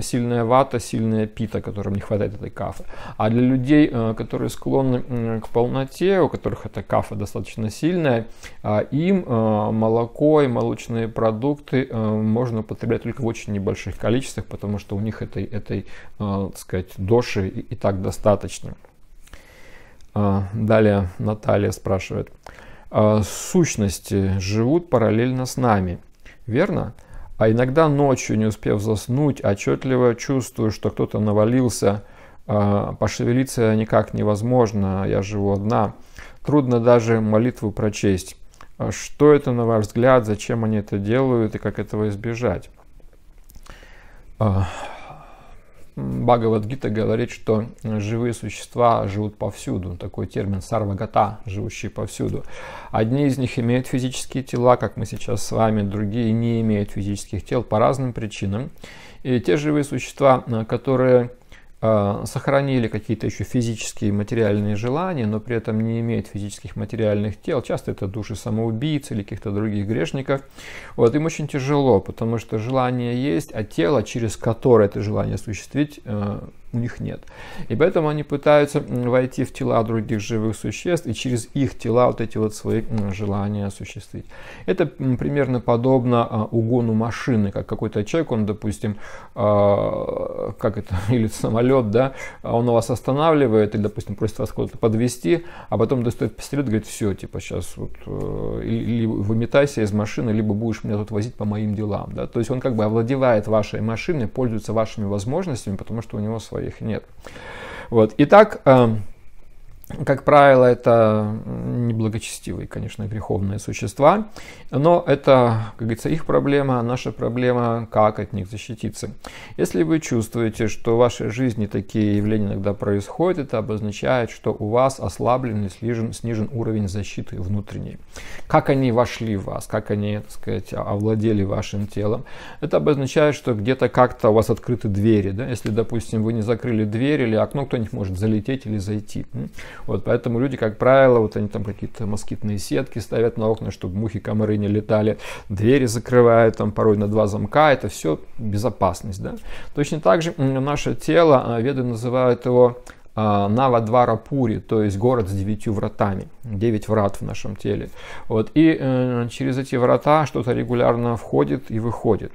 сильная вата, сильная пита, которым не хватает этой кафы. А для людей, которые склонны к полноте, у которых эта кафа достаточно сильная, а, им молоко молоко и молочные продукты э, можно употреблять только в очень небольших количествах, потому что у них этой, этой э, так сказать, доши и, так достаточно. А, далее Наталья спрашивает. «А сущности живут параллельно с нами, верно? А иногда ночью, не успев заснуть, отчетливо чувствую, что кто-то навалился, а, пошевелиться никак невозможно, я живу одна. Трудно даже молитву прочесть. А что это, на ваш взгляд, зачем они это делают и как этого избежать? А, Бхагавад Гита говорит, что живые существа живут повсюду. Такой термин сарвагата, живущие повсюду. Одни из них имеют физические тела, как мы сейчас с вами, другие не имеют физических тел по разным причинам. И те живые существа, которые а, сохранили какие-то еще физические материальные желания, но при этом не имеют физических материальных тел. Часто это души самоубийц или каких-то других грешников. Вот, им очень тяжело, потому что желание есть, а тело, через которое это желание осуществить, э, у них нет. И поэтому они пытаются войти в тела других живых существ и через их тела вот эти вот свои желания осуществить. Это примерно подобно а, угону машины, как какой-то человек, он, допустим, а, как это, или самолет, да, а он вас останавливает или, допустим, просит вас куда-то подвести, а потом достает пистолет и говорит, все, типа, сейчас вот, э, или выметайся из машины, либо будешь меня тут возить по моим делам, да. То есть он как бы овладевает вашей машиной, пользуется вашими возможностями, потому что у него свои своих нет. Вот. Итак, эм, как правило, это неблагочестивые, конечно, греховные существа, но это, как говорится, их проблема, наша проблема, как от них защититься. Если вы чувствуете, что в вашей жизни такие явления иногда происходят, это обозначает, что у вас ослаблен и снижен, снижен уровень защиты внутренней. Как они вошли в вас, как они, так сказать, овладели вашим телом, это обозначает, что где-то как-то у вас открыты двери. Да? Если, допустим, вы не закрыли дверь или окно, кто-нибудь может залететь или зайти. Вот, поэтому люди, как правило, вот они там какие-то москитные сетки ставят на окна, чтобы мухи, комары не летали, двери закрывают там порой на два замка, это все безопасность. Да? Точно так же наше тело, а, веды называют его а, Навадварапури, то есть город с девятью вратами, девять врат в нашем теле. Вот, и э, через эти врата что-то регулярно входит и выходит.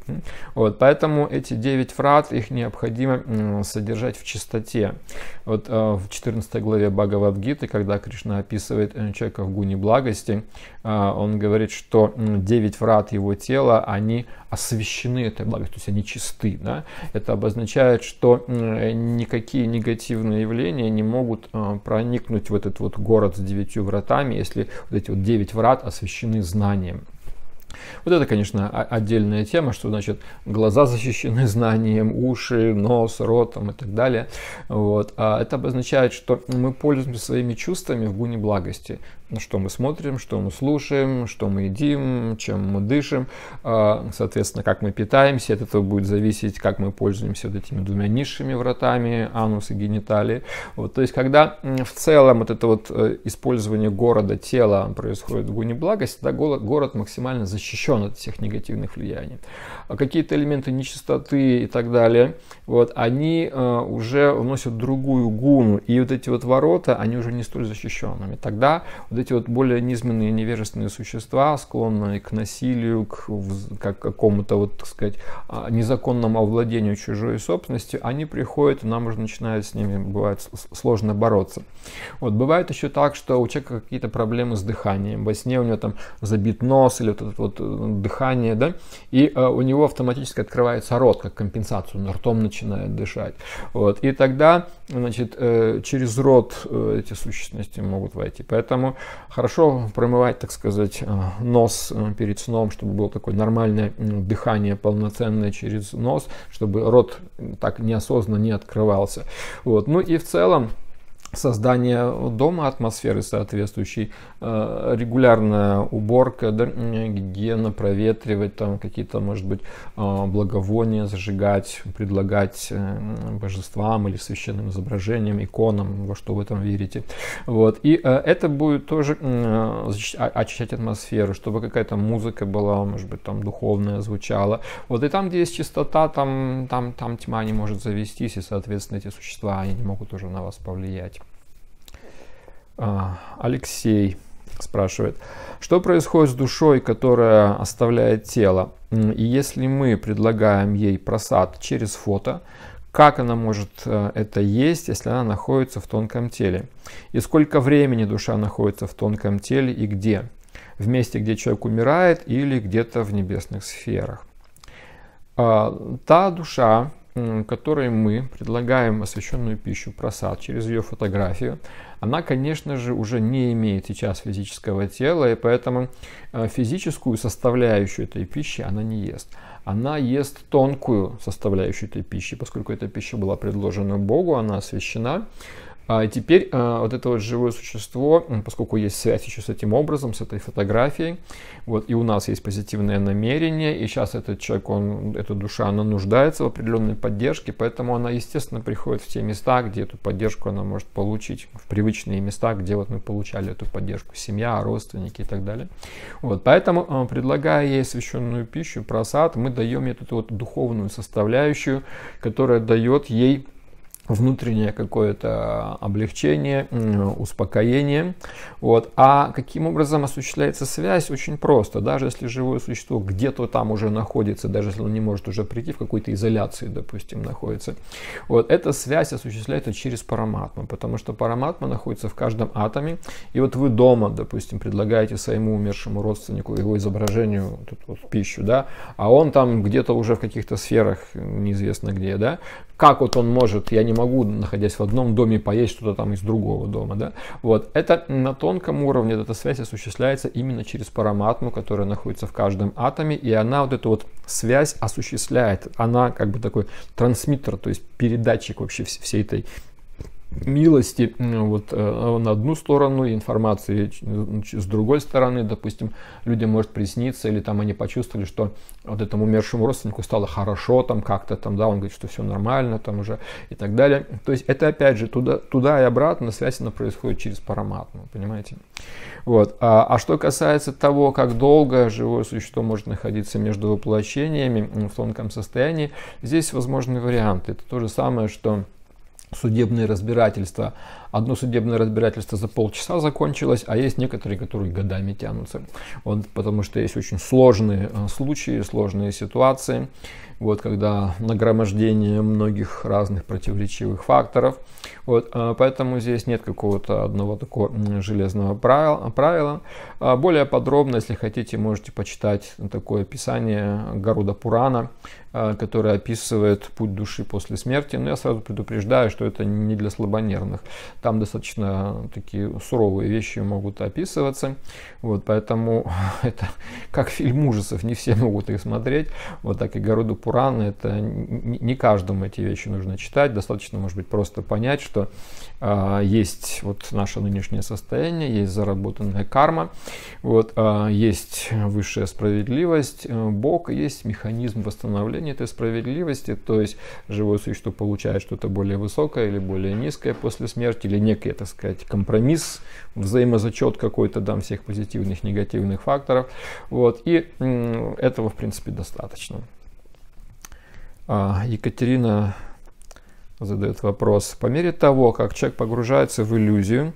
Вот, поэтому эти девять врат, их необходимо содержать в чистоте. Вот э, в 14 главе Бхагавадгиты, когда Кришна описывает э, человека в гуне благости, он говорит, что девять врат его тела, они освящены этой благостью, то есть они чисты. Да? Это обозначает, что никакие негативные явления поколения не могут а, проникнуть в этот вот город с девятью вратами, если вот эти вот девять врат освещены знанием. Вот это, конечно, отдельная тема, что значит глаза защищены знанием, уши, нос, рот и так далее. Вот. А это обозначает, что мы пользуемся своими чувствами в гуне благости. Ну, что мы смотрим, что мы слушаем, что мы едим, чем мы дышим, а, соответственно, как мы питаемся, от этого будет зависеть, как мы пользуемся вот этими двумя низшими вратами, анус и гениталии. Вот, то есть, когда в целом вот это вот э, использование города тела происходит в гуне благости, тогда город максимально защищен от всех негативных влияний. А какие-то элементы нечистоты и так далее, вот, они э, уже вносят другую гуну, и вот эти вот ворота, они уже не столь защищенными. Тогда вот эти вот более низменные невежественные существа, склонные к насилию, к, к какому-то, вот, так сказать, а, незаконному овладению чужой собственностью, они приходят, и нам уже начинают с ними, бывает, сложно бороться. Вот, бывает еще так, что у человека какие-то проблемы с дыханием. Во сне у него там забит нос или вот это вот э, дыхание, да, и э, у него автоматически открывается рот, как компенсацию, он ртом начинает дышать. Вот, и тогда значит, э, через рот э, эти сущности могут войти. Поэтому хорошо промывать, так сказать, э, нос перед сном, чтобы было такое нормальное дыхание полноценное через нос, чтобы рот так неосознанно не открывался. Вот. Ну и в целом, создание дома атмосферы соответствующей, э, регулярная уборка, гигиена, проветривать, там какие-то, может быть, э, благовония зажигать, предлагать э, божествам или священным изображениям, иконам, во что вы там верите. Вот. И это будет тоже а, очищать атмосферу, чтобы какая-то музыка была, может быть, там духовная звучала. Вот и там, где есть чистота, там, там, там тьма не может завестись, и, соответственно, эти существа, они не могут уже на вас повлиять. А, Алексей спрашивает, что происходит с душой, которая оставляет тело? И если мы предлагаем ей просад через фото, как она может э, это есть, если она находится в тонком теле? И сколько времени душа находится в тонком теле и где? В месте, где человек умирает или где-то в небесных сферах? А, та душа, которой мы предлагаем освященную пищу, просад через ее фотографию, она, конечно же, уже не имеет сейчас физического тела, и поэтому э, физическую составляющую этой пищи она не ест. Она ест тонкую составляющую этой пищи, поскольку эта пища была предложена Богу, она освящена. А теперь а, вот это вот живое существо, поскольку есть связь еще с этим образом, с этой фотографией, вот, и у нас есть позитивное намерение, и сейчас этот человек, он, эта душа, она нуждается в определенной поддержке, поэтому она, естественно, приходит в те места, где эту поддержку она может получить, в привычные места, где вот мы получали эту поддержку, семья, родственники и так далее. Вот, поэтому, а, предлагая ей священную пищу, просад, мы даем ей эту вот духовную составляющую, которая дает ей внутреннее какое-то облегчение, успокоение. Вот. А каким образом осуществляется связь? Очень просто. Даже если живое существо где-то там уже находится, даже если он не может уже прийти в какой-то изоляции, допустим, находится, вот эта связь осуществляется через параматму, потому что параматма находится в каждом атоме. И вот вы дома, допустим, предлагаете своему умершему родственнику его изображению тут вот, пищу, да, а он там где-то уже в каких-то сферах, неизвестно где, да, как вот он может, я не могу могу, находясь в одном доме, поесть что-то там из другого дома, да. Вот, это на тонком уровне эта связь осуществляется именно через параматму, которая находится в каждом атоме, и она вот эту вот связь осуществляет, она как бы такой трансмиттер, то есть передатчик вообще всей этой милости вот, э, на одну сторону, информации с другой стороны. Допустим, людям может присниться, или там они почувствовали, что вот этому умершему родственнику стало хорошо, там как-то там, да, он говорит, что все нормально там уже и так далее. То есть это опять же туда, туда и обратно связь она происходит через параматму, понимаете? Вот. А, а что касается того, как долго живое существо может находиться между воплощениями в тонком состоянии, здесь возможны варианты. Это то же самое, что судебные разбирательства одно судебное разбирательство за полчаса закончилось, а есть некоторые, которые годами тянутся. Вот, потому что есть очень сложные э, случаи, сложные ситуации, вот, когда нагромождение многих разных противоречивых факторов. Вот, э, поэтому здесь нет какого-то одного такого железного правила. А более подробно, если хотите, можете почитать такое описание Гаруда Пурана, э, которое описывает путь души после смерти. Но я сразу предупреждаю, что это не для слабонервных. Там достаточно такие суровые вещи могут описываться. Вот, поэтому это как фильм ужасов, не все могут их смотреть. Вот так и Городу Пурана, это не каждому эти вещи нужно читать. Достаточно, может быть, просто понять, что а, есть вот наше нынешнее состояние, есть заработанная карма, вот, а, есть высшая справедливость, э, Бог, есть механизм восстановления этой справедливости, то есть живое существо получает что-то более высокое или более низкое после смерти, или некий, так сказать, компромисс, взаимозачет какой-то там всех позитивных, негативных факторов, вот, и этого, в принципе, достаточно. А, Екатерина задает вопрос. По мере того, как человек погружается в иллюзию,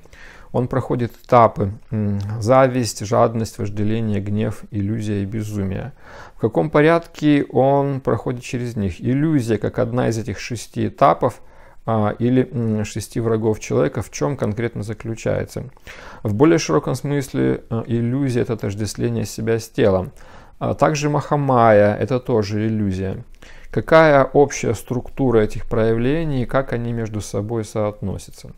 он проходит этапы – зависть, жадность, вожделение, гнев, иллюзия и безумие. В каком порядке он проходит через них? Иллюзия, как одна из этих шести этапов а, – или шести врагов человека, в чем конкретно заключается. В более широком смысле а, иллюзия – это отождествление себя с телом. А также Махамая – это тоже иллюзия какая общая структура этих проявлений, как они между собой соотносятся.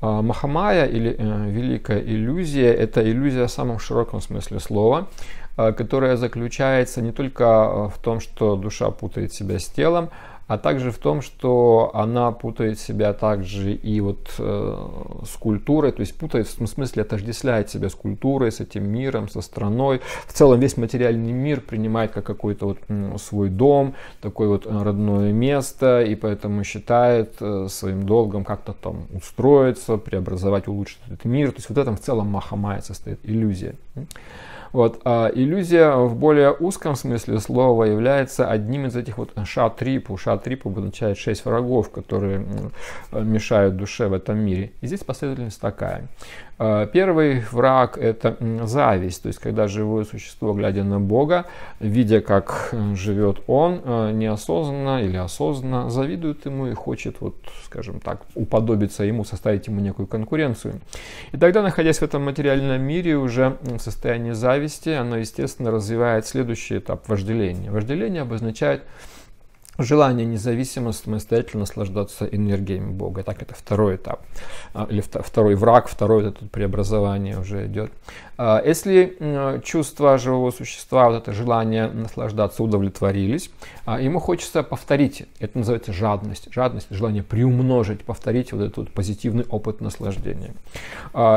А, Махамая или э, великая иллюзия – это иллюзия в самом широком смысле слова, э, которая заключается не только э, в том, что душа путает себя с телом, а также в том, что она путает себя также и вот э, с культурой, то есть путает в смысле отождествляет себя с культурой, с этим миром, со страной. В целом весь материальный мир принимает как какой-то вот свой дом, такое вот родное место, и поэтому считает э, своим долгом как-то там устроиться, преобразовать, улучшить этот мир. То есть вот в этом в целом Махамая состоит иллюзия. Вот, а иллюзия в более узком смысле слова является одним из этих вот шатрипу. Шатрипу обозначает шесть врагов, которые мешают душе в этом мире. И здесь последовательность такая. Э, первый враг – это зависть, то есть когда живое существо, глядя на Бога, видя, как э, живет Он, э, неосознанно или осознанно завидует Ему и хочет, вот, скажем так, уподобиться Ему, составить Ему некую конкуренцию. И тогда, находясь в этом материальном мире, уже в состоянии зависти, оно, естественно, развивает следующий этап – вожделение. Вожделение обозначает Желание независимо, самостоятельно наслаждаться энергиями Бога. Так это второй этап. А, или второй враг, второе это тут преобразование уже идет. А, если чувства живого существа, вот это желание наслаждаться удовлетворились, а, ему хочется повторить. Это называется жадность. Жадность, желание приумножить, повторить вот этот позитивный опыт наслаждения.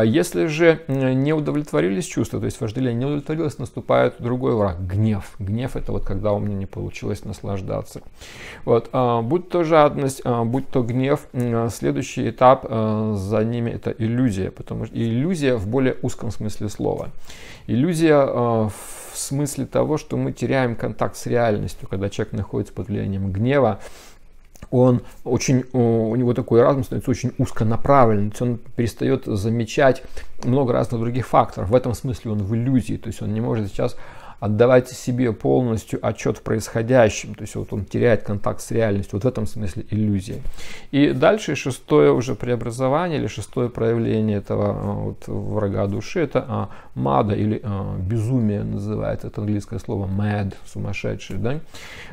Если же не удовлетворились чувства, то есть вожделение не удовлетворилось, наступает другой враг – гнев. Гнев – это вот когда у меня не получилось наслаждаться. Вот. А, будь то жадность, а, будь то гнев, а, следующий этап за ними это иллюзия, потому что иллюзия в более узком смысле слова. Иллюзия в смысле того, что мы теряем контакт с реальностью, когда человек находится под влиянием гнева, он очень, у него такой разум становится очень узконаправленный, он перестает замечать много разных других факторов. В этом смысле он в иллюзии, то есть он не может сейчас отдавать себе полностью отчет в происходящем, то есть вот он теряет контакт с реальностью, вот в этом смысле иллюзия. И дальше шестое уже преобразование или шестое проявление этого а, вот, врага души, это а, мада или а, безумие называется, это английское слово mad, сумасшедший, да?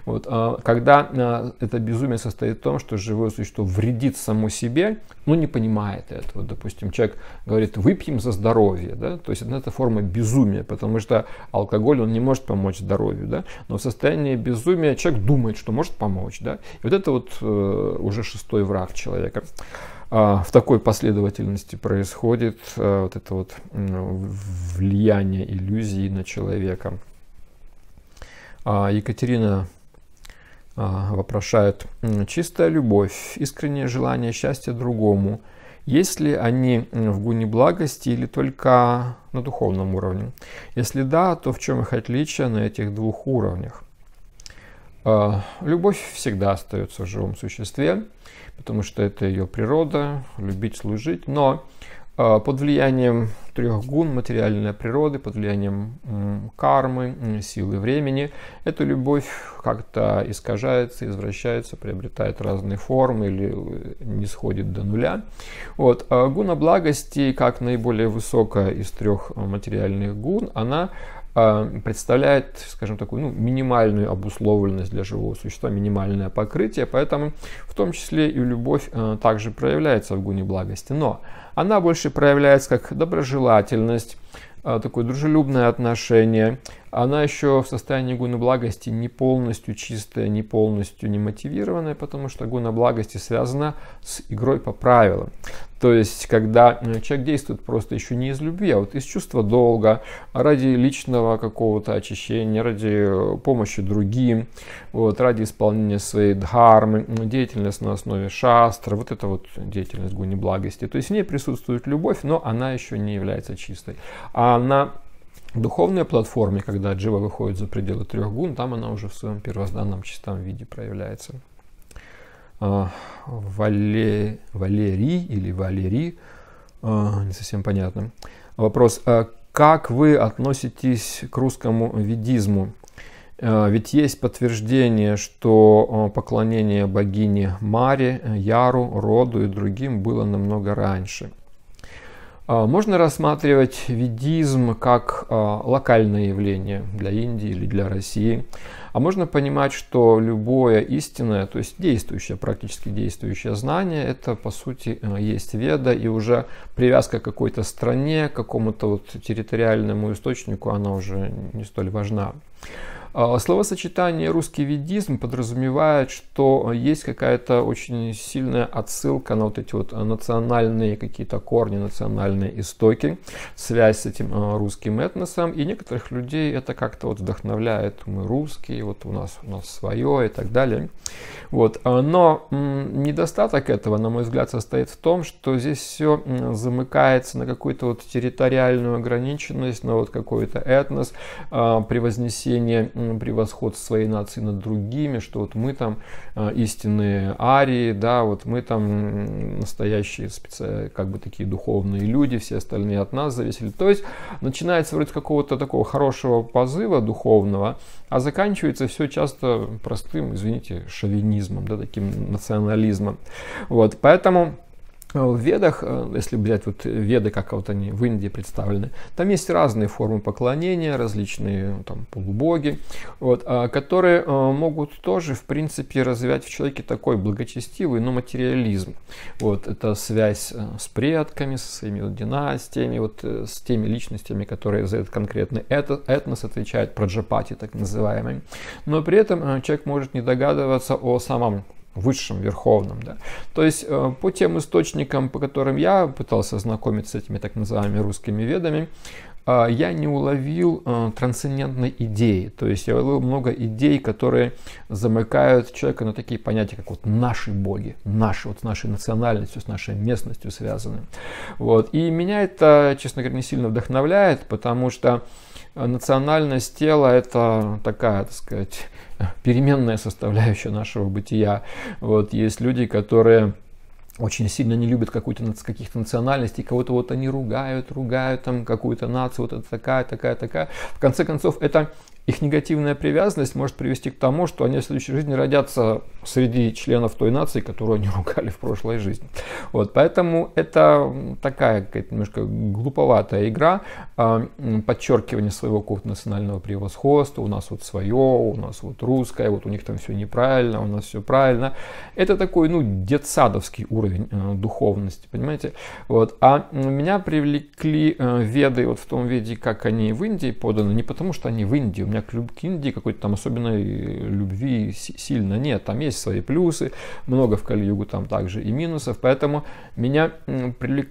Вот, когда это безумие состоит в том, что живое существо вредит само себе, но не понимает этого. Допустим, человек говорит, выпьем за здоровье, да? то есть это форма безумия, потому что алкоголь, он не не может помочь здоровью, да, но в состоянии безумия человек думает, что может помочь, да, и вот это вот э, уже шестой враг человека. А, в такой последовательности происходит а, вот это вот влияние иллюзии на человека. А, Екатерина а, вопрошает чистая любовь, искреннее желание счастья другому – есть ли они в гуне благости или только на духовном уровне? Если да, то в чем их отличие на этих двух уровнях? А, любовь всегда остается в живом существе, потому что это ее природа, любить, служить, но а, под влиянием трех гун материальной природы, под влиянием кармы, силы времени, эта любовь как-то искажается, извращается, приобретает разные формы или э, не сходит до нуля. Вот. А гуна благости, как наиболее высокая из трех э, материальных гун, она а, представляет, скажем, такую ну, минимальную обусловленность для живого существа, минимальное покрытие, поэтому в том числе и любовь а, также проявляется в гуне благости, но она больше проявляется как доброжелательность, а, такое дружелюбное отношение, она еще в состоянии гуна благости не полностью чистая, не полностью не мотивированная, потому что гуна благости связана с игрой по правилам. То есть, когда э, человек действует просто еще не из любви, а вот из чувства долга, ради личного какого-то очищения, ради э, помощи другим, вот, ради исполнения своей дхармы, деятельность на основе шастра, вот это вот деятельность гуни благости. То есть, в ней присутствует любовь, но она еще не является чистой. А она духовной платформе, когда джива выходит за пределы трех гун, там она уже в своем первозданном чистом виде проявляется. А, Вале, Валерий или Валерий, а, не совсем понятно. Вопрос, а как вы относитесь к русскому ведизму? Ведь есть подтверждение, что поклонение богине Маре, Яру, Роду и другим было намного раньше. А, можно рассматривать ведизм как а, локальное явление для Индии или для России. А можно понимать, что любое истинное, то есть действующее, практически действующее знание, это по сути э, есть веда, и уже привязка к какой-то стране, к какому-то вот территориальному источнику, она уже не столь важна. А, словосочетание «русский ведизм» подразумевает, что есть какая-то очень сильная отсылка на вот эти вот э, национальные какие-то корни, национальные истоки, связь с этим э, русским этносом. И некоторых людей это как-то вот вдохновляет. Мы русские, вот у нас, у нас свое и так далее. Вот. А, но недостаток этого, на мой взгляд, состоит в том, что здесь все замыкается на какую-то вот территориальную ограниченность, на вот какой-то этнос, а, превознесение превосходство своей нации над другими, что вот мы там э, истинные арии, да, вот мы там настоящие специ... как бы такие духовные люди, все остальные от нас зависели. То есть начинается вроде какого-то такого хорошего позыва духовного, а заканчивается все часто простым, извините, шовинизмом, да, таким национализмом. Вот, поэтому а в ведах, э, если взять вот веды, как вот они в Индии представлены, там есть разные формы поклонения, различные э, там полубоги, вот, а, которые э, могут тоже, в принципе, развивать в человеке такой благочестивый, но материализм. Вот, это связь с предками, со своими династиями, вот с теми личностями, которые за этот конкретный этнос отвечают, проджапати так называемый. Но при этом человек может не догадываться о самом высшим, верховным. Да. То есть э, по тем источникам, по которым я пытался ознакомиться с этими так называемыми русскими ведами, э, я не уловил э, трансцендентной идеи. То есть я уловил много идей, которые замыкают человека на такие понятия, как вот наши боги, наши, вот с нашей национальностью, с нашей местностью связаны. Вот. И меня это, честно говоря, не сильно вдохновляет, потому что Э, национальность тела – это такая, так сказать, переменная составляющая нашего бытия. Вот есть люди, которые очень сильно не любят какую-то каких-то национальностей, кого-то вот они ругают, ругают там какую-то нацию, вот это такая, такая, такая. В конце концов, это их негативная привязанность может привести к тому, что они в следующей жизни родятся среди членов той нации, которую они ругали в прошлой жизни. Вот, поэтому это такая какая-то немножко глуповатая игра, а, подчеркивание своего какого-то национального превосходства, у нас вот свое, у нас вот русское, вот у них там все неправильно, у нас все правильно. Это такой, ну, детсадовский уровень э, духовности, понимаете? Вот, а меня привлекли э, веды вот в том виде, как они в Индии поданы, не потому что они в Индии, у меня отношение к, к Индии какой-то там особенной любви сильно нет. Там есть свои плюсы, много в Кали-Югу там также и минусов. Поэтому меня привлек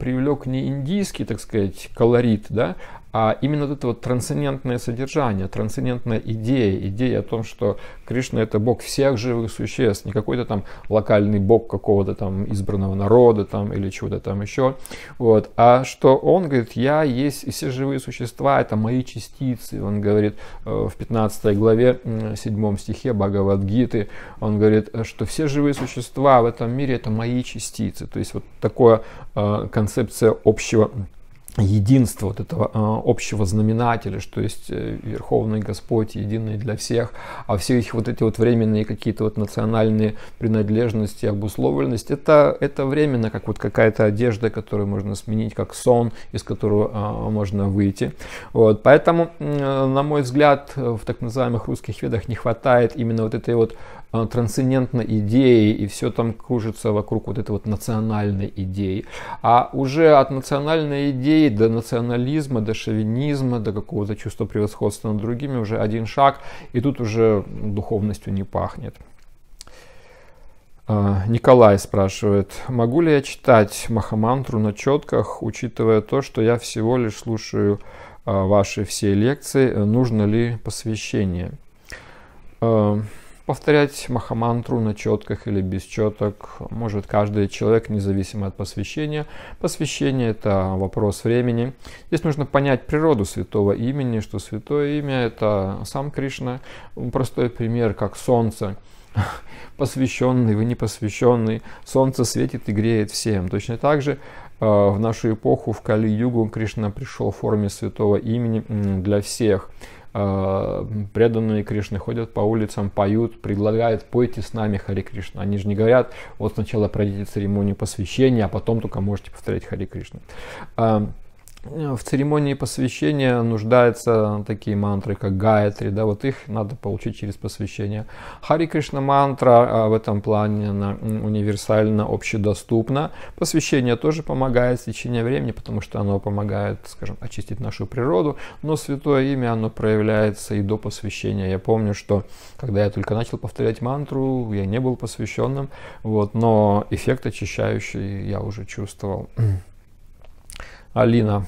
привлек не индийский, так сказать, колорит, да, а именно вот это вот трансцендентное содержание, трансцендентная идея, идея о том, что Кришна это бог всех живых существ, не какой-то там локальный бог какого-то там избранного народа там или чего-то там еще, вот, а что он говорит, я есть все живые существа, это мои частицы, он говорит э, в 15 главе 7 стихе Бхагавадгиты, он говорит, что все живые существа в этом мире это мои частицы, то есть вот такая э, концепция общего единство вот этого а, общего знаменателя, что есть э, Верховный Господь, единый для всех, а все их вот эти вот временные какие-то вот национальные принадлежности, обусловленность, это, это временно, как вот какая-то одежда, которую можно сменить, как сон, из которого а, можно выйти. Вот, поэтому, э, на мой взгляд, э, в так называемых русских ведах не хватает именно вот этой вот а, трансцендентной идеей, и все там кружится вокруг вот этой вот национальной идеи. А уже от национальной идеи до национализма, до шовинизма, до какого-то чувства превосходства над другими уже один шаг, и тут уже духовностью не пахнет. А, Николай спрашивает, могу ли я читать Махамантру на четках, учитывая то, что я всего лишь слушаю а, ваши все лекции, нужно ли посвящение? Повторять махамантру на четках или без четок может каждый человек, независимо от посвящения. Посвящение – это вопрос времени. Здесь нужно понять природу святого имени, что святое имя – это сам Кришна. Простой пример, как солнце посвященный, вы не посвященный, солнце светит и греет всем. Точно так же э, в нашу эпоху, в Кали-югу, Кришна пришел в форме святого имени для всех. Эм, преданные Кришны ходят по улицам, поют, предлагают, пойте с нами Хари Кришна. Они же не говорят, вот сначала пройдите церемонию посвящения, а потом только можете повторять Хари Кришна. Эм, Э, в церемонии посвящения нуждаются такие мантры, как Гайатри, да, вот их надо получить через посвящение. Хари Кришна мантра а, в этом плане она универсально, общедоступна. Посвящение тоже помогает в течение времени, потому что оно помогает, скажем, очистить нашу природу, но святое имя, оно проявляется и до посвящения. Я помню, что когда я только начал повторять мантру, я не был посвященным, вот, но эффект очищающий я уже чувствовал. Алина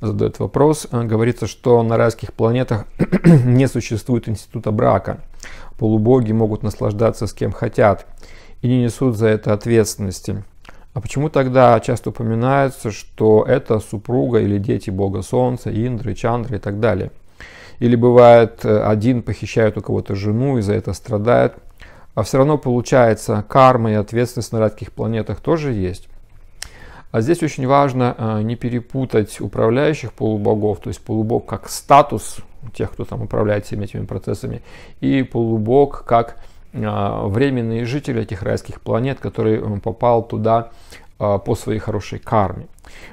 задает вопрос. Э, говорится, что на райских планетах не существует института брака. Полубоги могут наслаждаться с кем хотят и не несут за это ответственности. А почему тогда часто упоминается, что это супруга или дети бога солнца, Индры, Чандры и так далее? Или бывает, э, один похищает у кого-то жену и за это страдает, а все равно получается карма и ответственность на райских планетах тоже есть. А здесь очень важно э, не перепутать управляющих полубогов, то есть полубог как статус тех, кто там управляет всеми этими процессами, и полубог как э, временные жители этих райских планет, который э, попал туда по своей хорошей карме.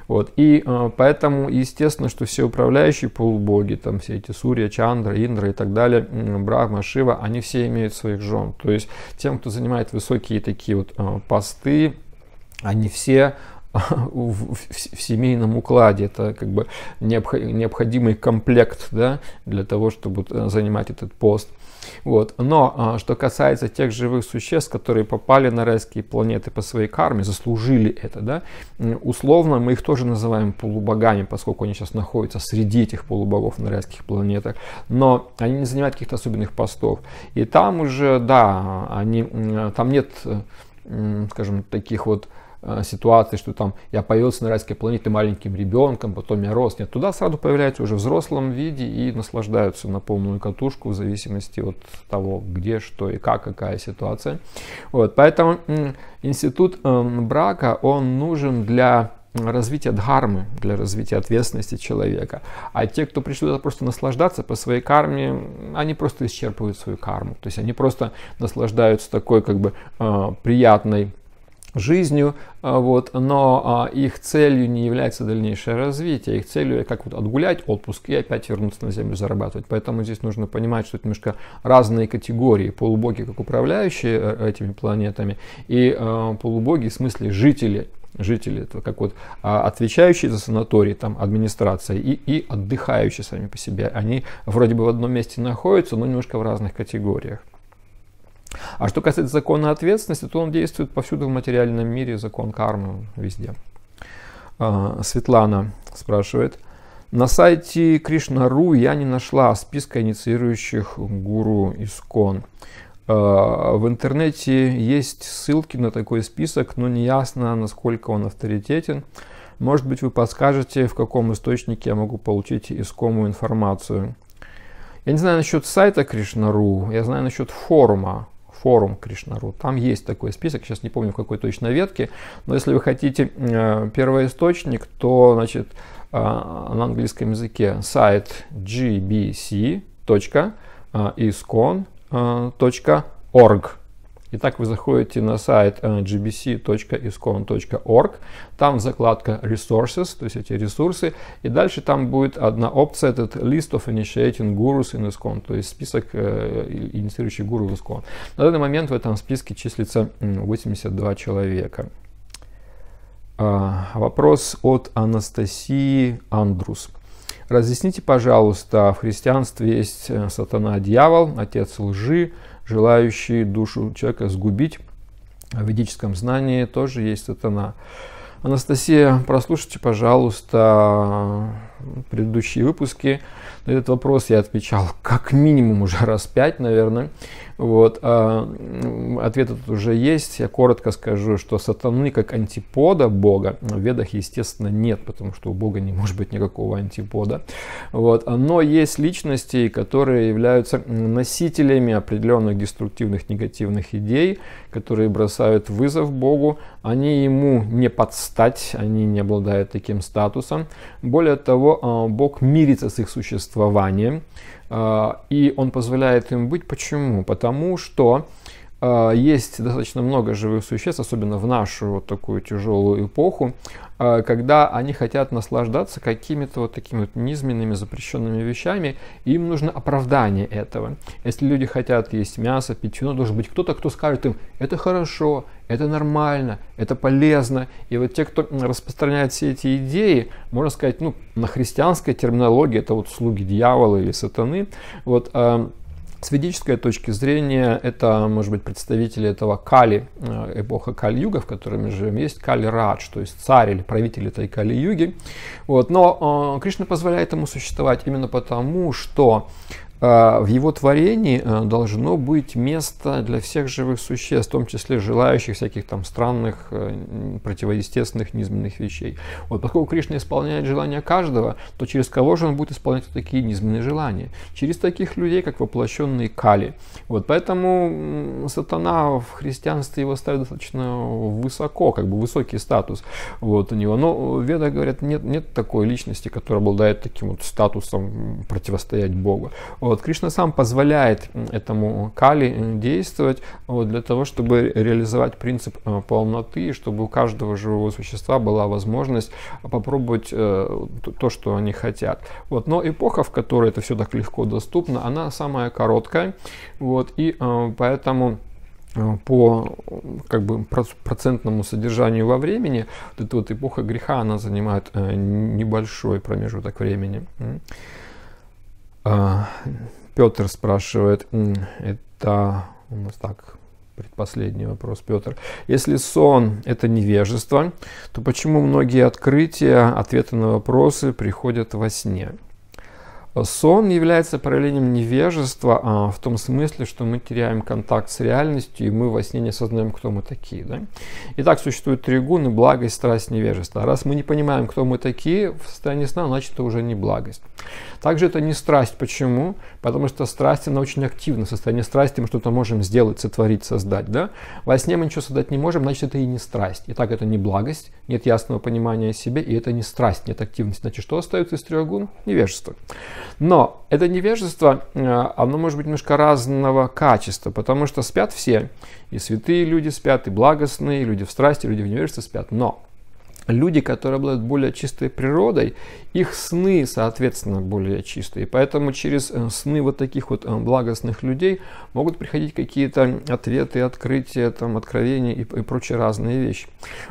Вот. И поэтому, естественно, что все управляющие полубоги, там все эти Сурья, Чандра, Индра и так далее, Брахма, Шива, они все имеют своих жен. То есть тем, кто занимает высокие такие вот посты, они все в, в, в семейном укладе. Это как бы необходимый комплект да, для того, чтобы э, занимать этот пост. Вот. Но а, что касается тех живых существ, которые попали на райские планеты по своей карме, заслужили это, да, условно мы их тоже называем полубогами, поскольку они сейчас находятся среди этих полубогов на райских планетах, но они не занимают каких-то особенных постов. И там уже, да, они, там нет, э, скажем, таких вот Э, ситуации, что там я появился на райской планете маленьким ребенком, потом я рос. Нет, туда сразу появляются уже в взрослом виде и наслаждаются на полную катушку в зависимости от того, где, что и как, какая ситуация. Вот, поэтому институт эм, брака, он нужен для развития дхармы, для развития ответственности человека. А те, кто пришли туда просто наслаждаться по своей карме, они просто исчерпывают свою карму. То есть они просто наслаждаются такой как бы э, приятной жизнью, а, вот, но а, их целью не является дальнейшее развитие, их целью как вот отгулять отпуск и опять вернуться на землю зарабатывать. Поэтому здесь нужно понимать, что это немножко разные категории. Полубоги как управляющие э, этими планетами и э, полубоги в смысле жители жители, это как вот отвечающие за санаторий, там администрация и, и отдыхающие сами по себе. Они вроде бы в одном месте находятся, но немножко в разных категориях. А что касается закона ответственности, то он действует повсюду в материальном мире, закон кармы везде. А, Светлана спрашивает. На сайте Кришна.ру я не нашла списка инициирующих гуру Искон. А, в интернете есть ссылки на такой список, но не ясно, насколько он авторитетен. Может быть, вы подскажете, в каком источнике я могу получить искомую информацию. Я не знаю насчет сайта Кришна.ру, я знаю насчет форума форум Кришнару. Там есть такой список, сейчас не помню в какой точно ветке, но если вы хотите э, первоисточник, то значит, э, на английском языке сайт gbc.iskon.org. Итак, вы заходите на сайт gbc.iscon.org, там закладка Resources, то есть эти ресурсы, и дальше там будет одна опция, этот List of Initiating Gurus in ISCON, то есть список э, инициирующих гуру в ISCON. На данный момент в этом списке числится 82 человека. А, вопрос от Анастасии Андрус. Разъясните, пожалуйста, в христианстве есть э, сатана-дьявол, отец лжи, желающий душу человека сгубить. В ведическом знании тоже есть сатана. Анастасия, прослушайте, пожалуйста, предыдущие выпуски. На этот вопрос я отвечал как минимум уже раз пять, наверное. Вот, а, ответ тут уже есть. Я коротко скажу, что сатаны как антипода Бога в ведах, естественно, нет, потому что у Бога не может быть никакого антипода. Вот, а, но есть личности, которые являются носителями определенных деструктивных негативных идей, которые бросают вызов Богу. Они ему не подстать, они не обладают таким статусом. Более того, а, Бог мирится с их существованием. А, и он позволяет им быть. Почему? Потому что а, есть достаточно много живых существ, особенно в нашу вот такую тяжелую эпоху, а, когда они хотят наслаждаться какими-то вот такими вот низменными запрещенными вещами, им нужно оправдание этого. Если люди хотят есть мясо, пить вино, должен быть кто-то, кто скажет им, это хорошо, это нормально, это полезно. И вот те, кто распространяет все эти идеи, можно сказать, ну, на христианской терминологии, это вот слуги дьявола или сатаны, вот, а, с ведической точки зрения, это, может быть, представители этого Кали, э, эпоха Кали-юга, в которой мы живем, есть Кали-радж, то есть царь или правитель этой Кали-юги. Вот. Но э, Кришна позволяет ему существовать именно потому, что а, в его творении э, должно быть место для всех живых существ, в том числе желающих всяких там странных, э, противоестественных, низменных вещей. Вот, поскольку Кришна исполняет желания каждого, то через кого же он будет исполнять вот такие низменные желания? Через таких людей, как воплощенные Кали. Вот, поэтому сатана в христианстве его ставит достаточно высоко, как бы высокий статус вот, у него. Но веда говорят, нет, нет такой личности, которая обладает таким вот статусом противостоять Богу. Вот, э, вот, Кришна сам позволяет этому Кали э, действовать вот, для того, чтобы реализовать принцип э, полноты, чтобы у каждого живого существа была возможность попробовать э, то, что они хотят. Вот, но эпоха, в которой это все так легко доступно, она самая короткая. Вот, и поэтому по как бы процентному содержанию во времени вот эта вот эпоха греха она занимает небольшой промежуток времени. А, Петр спрашивает, это у нас так, предпоследний вопрос, Петр. Если сон – это невежество, то почему многие открытия, ответы на вопросы приходят во сне? Сон является проявлением невежества а, в том смысле, что мы теряем контакт с реальностью, и мы во сне не осознаем, кто мы такие. Да? Итак, существуют три гуны – благость, страсть, невежество. А раз мы не понимаем, кто мы такие, в состоянии сна, значит, это уже не благость. Также это не страсть. Почему? Потому что страсть, она очень активна. В состоянии страсти мы что-то можем сделать, сотворить, создать. Да? Во сне мы ничего создать не можем, значит, это и не страсть. Итак, это не благость, нет ясного понимания о себе, и это не страсть, нет активности. Значит, что остается из трех гун? Невежество. Но это невежество, э, оно может быть немножко разного качества, потому что спят все, и святые люди спят, и благостные, и люди в страсти, и люди в невежестве спят. Но люди, которые обладают более чистой природой, их сны, соответственно, более чистые. Поэтому через э, сны вот таких вот э, благостных людей могут приходить какие-то ответы, открытия, там, откровения и, и прочие разные вещи.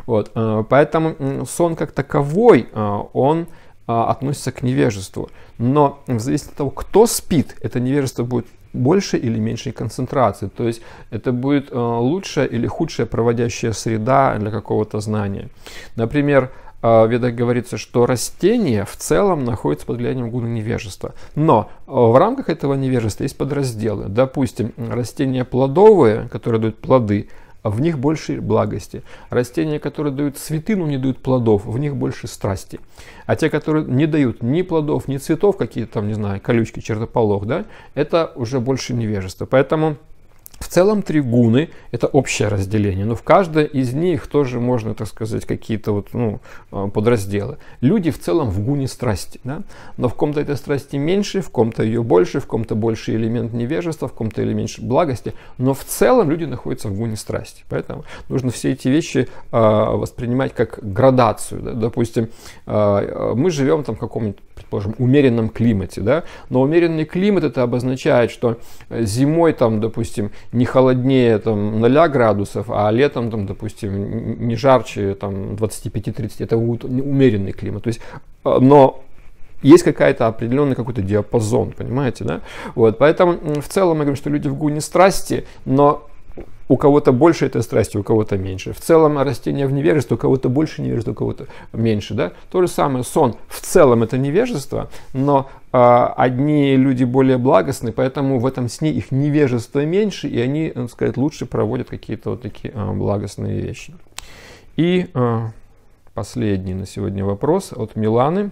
Вот. Э, поэтому сон как таковой, он относится к невежеству. Но в зависимости от того, кто спит, это невежество будет большей или меньшей концентрации. То есть это будет э, лучшая или худшая проводящая среда для какого-то знания. Например, э, в ведах говорится, что растение в целом находится под влиянием гуна невежества. Но э, в рамках этого невежества есть подразделы. Допустим, растения плодовые, которые дают плоды, а в них больше благости. Растения, которые дают цветы, но не дают плодов, в них больше страсти. А те, которые не дают ни плодов, ни цветов, какие-то там, не знаю, колючки, чертополох, да, это уже больше невежество. Поэтому целом три гуны – это общее разделение, но в каждой из них тоже можно, так сказать, какие-то вот, ну, а, подразделы. Люди в целом в гуне страсти, да? но в ком-то этой страсти меньше, в ком-то ее больше, в ком-то больше элемент невежества, в ком-то элемент благости, но в целом люди находятся в гуне страсти. Поэтому нужно все эти вещи э, воспринимать как градацию. Да? Допустим, э, мы живем там в каком-нибудь скажем, умеренном климате. Да? Но умеренный климат это обозначает, что э, зимой, там, допустим, не холоднее там, 0 градусов, а летом, там, допустим, не жарче там, 25-30. Это будет умеренный климат. То есть, э, но есть какая-то определенный какой-то диапазон, понимаете, да? Вот, поэтому в целом мы говорим, что люди в гуне страсти, но у кого-то больше этой страсти, у кого-то меньше. В целом растение в невежестве, у кого-то больше невежества, у кого-то меньше. Да? То же самое сон. В целом это невежество, но э, одни люди более благостны, поэтому в этом сне их невежество меньше, и они, ну, так сказать, лучше проводят какие-то вот такие э, благостные вещи. И э, последний на сегодня вопрос от Миланы.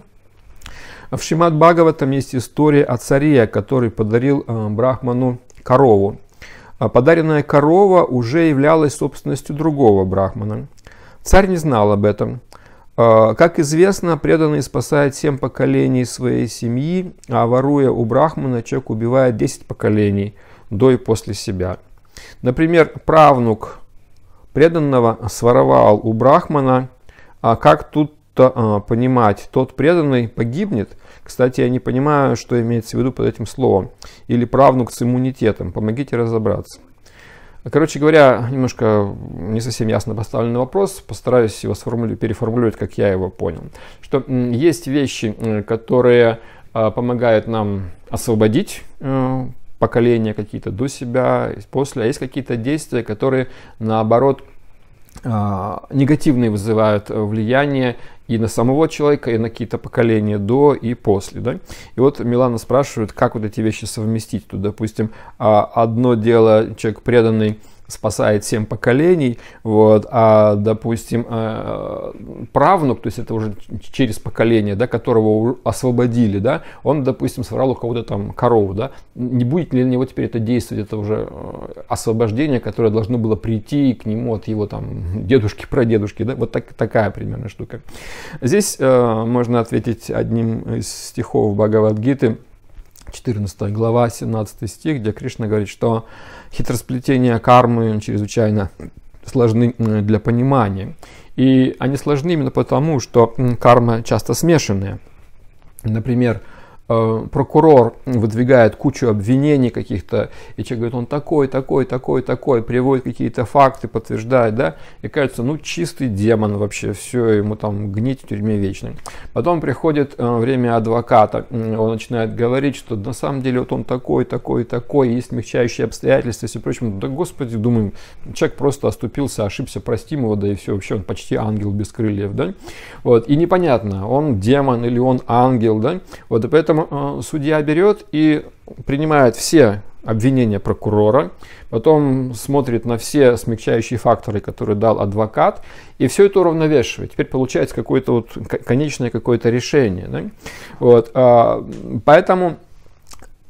В Шимат Бхагаватам есть история о царе, который подарил э, Брахману корову. А подаренная корова уже являлась собственностью другого брахмана. Царь не знал об этом. А, как известно, преданный спасает семь поколений своей семьи, а воруя у брахмана, человек убивает 10 поколений до и после себя. Например, правнук преданного своровал у брахмана, а как тут а, понимать, тот преданный погибнет, кстати, я не понимаю, что имеется в виду под этим словом. Или правнук с иммунитетом. Помогите разобраться. Короче говоря, немножко не совсем ясно поставленный вопрос, постараюсь его переформулировать, как я его понял. Что есть вещи, которые а, помогают нам освободить э, поколения какие-то до себя, после, а есть какие-то действия, которые наоборот а, негативные вызывают э, влияние и на самого человека, и на какие-то поколения до и после. Да? И вот Милана спрашивает, как вот эти вещи совместить. Тут, допустим, а, одно дело человек преданный спасает семь поколений, вот, а, допустим, э, правнук, то есть это уже через поколение, да, которого освободили, да, он, допустим, соврал у кого-то там корову, да, не будет ли на него теперь это действовать, это уже э, освобождение, которое должно было прийти к нему от его там дедушки, прадедушки, да, вот так, такая примерно штука. Здесь э, можно ответить одним из стихов Бхагавадгиты – 14 глава, 17 стих, где Кришна говорит, что хитросплетения кармы чрезвычайно сложны для понимания. И они сложны именно потому, что карма часто смешанная. Например, Э, прокурор выдвигает кучу обвинений каких-то, и человек говорит, он такой, такой, такой, такой, приводит какие-то факты, подтверждает, да, и кажется, ну чистый демон вообще, все, ему там гнить в тюрьме вечной Потом приходит э, время адвоката, он начинает говорить, что на самом деле вот он такой, такой, такой, есть смягчающие обстоятельства, и все прочим, да господи, думаем, человек просто оступился, ошибся, простим его, да и все, вообще он почти ангел без крыльев, да, вот, и непонятно, он демон или он ангел, да, вот, и поэтому Э, судья берет и принимает все обвинения прокурора, потом смотрит на все смягчающие факторы, которые дал адвокат, и все это уравновешивает. Теперь получается какое-то вот конечное какое-то решение. Да? Вот, а, поэтому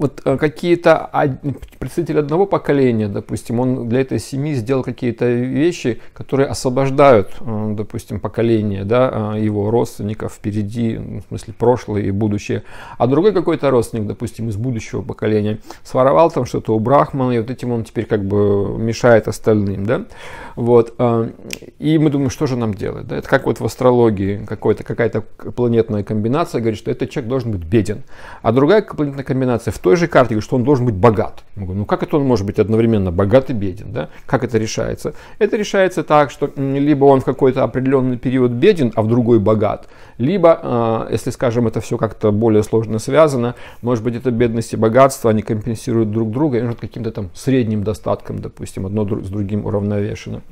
вот э, какие-то представители одного поколения, допустим, он для этой семьи сделал какие-то вещи, которые освобождают, э, допустим, поколение, да, э, его родственников впереди, ну, в смысле, прошлое и будущее. А другой какой-то родственник, допустим, из будущего поколения своровал там что-то у Брахмана, и вот этим он теперь как бы мешает остальным, да. Вот. И мы думаем, что же нам делать, да? Это как вот в астрологии какая-то какая планетная комбинация говорит, что этот человек должен быть беден. А другая планетная комбинация в той той же карте говорит, что он должен быть богат. Я говорю, ну как это он может быть одновременно богат и беден? Да? Как это решается? Это решается так, что либо он в какой-то определенный период беден, а в другой богат, либо, а, если, скажем, это все как-то более сложно связано, может быть, это бедность и богатство, они компенсируют друг друга, и может, каким-то там средним достатком, допустим, одно с другим уравновешено.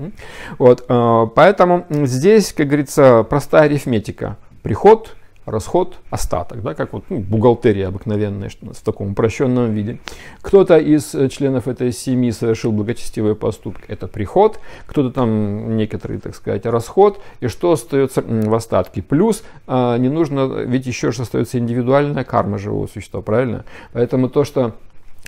Вот, а, поэтому здесь, как говорится, простая арифметика. Приход – расход, остаток, да, как вот ну, бухгалтерия обыкновенная что в таком упрощенном виде. Кто-то из э, членов этой семьи совершил благочестивый поступок, это приход, кто-то там некоторый, так сказать, расход, и что остается в остатке. Плюс а, не нужно, ведь еще же остается индивидуальная карма живого существа, правильно? Поэтому то, что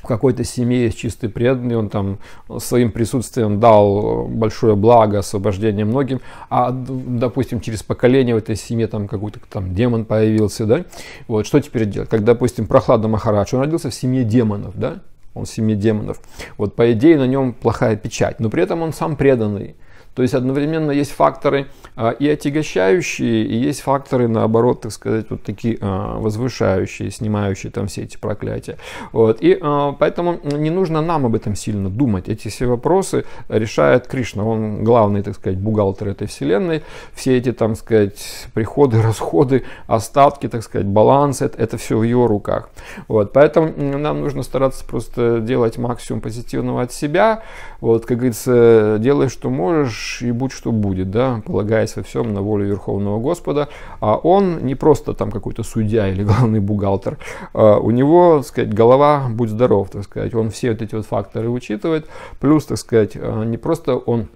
в какой-то семье есть чистый преданный, он там своим присутствием дал большое благо, освобождение многим, а, допустим, через поколение в этой семье там какой-то там демон появился, да, вот, что теперь делать? Как, допустим, Прохлада Махарадж, он родился в семье демонов, да, он в семье демонов, вот, по идее, на нем плохая печать, но при этом он сам преданный, то есть одновременно есть факторы а, и отягощающие, и есть факторы, наоборот, так сказать, вот такие а, возвышающие, снимающие там все эти проклятия. Вот. И а, поэтому не нужно нам об этом сильно думать. Эти все вопросы решает Кришна. Он главный, так сказать, бухгалтер этой вселенной. Все эти, там сказать, приходы, расходы, остатки, так сказать, баланс, это, это все в его руках. Вот. Поэтому нам нужно стараться просто делать максимум позитивного от себя. Вот, как говорится, делай, что можешь, хочешь и будь что будет, да, полагаясь во всем на волю Верховного Господа. А он не просто там какой-то судья или главный бухгалтер. А у него, так сказать, голова, будь здоров, так сказать, он все вот эти вот факторы учитывает. Плюс, так сказать, а, не просто он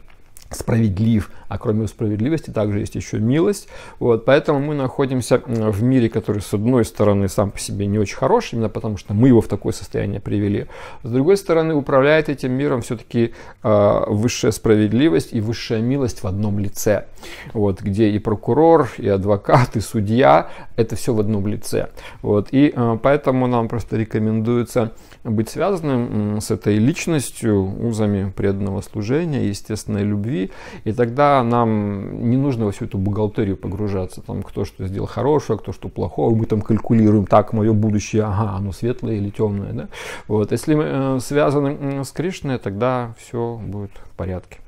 справедлив, а кроме справедливости также есть еще милость. Вот, поэтому мы находимся в мире, который с одной стороны сам по себе не очень хороший, именно потому что мы его в такое состояние привели. С другой стороны, управляет этим миром все-таки э, а, высшая справедливость и высшая милость в одном лице. Вот, где и прокурор, и адвокат, и судья, это все в одном лице. Вот, и э, поэтому нам просто рекомендуется быть связанным с этой личностью, узами преданного служения, естественной любви. И тогда нам не нужно во всю эту бухгалтерию погружаться, там, кто что сделал хорошего, кто что плохого, мы там калькулируем, так, мое будущее, ага, оно светлое или темное. Да? Вот. Если мы э, связаны с Кришной, тогда все будет в порядке.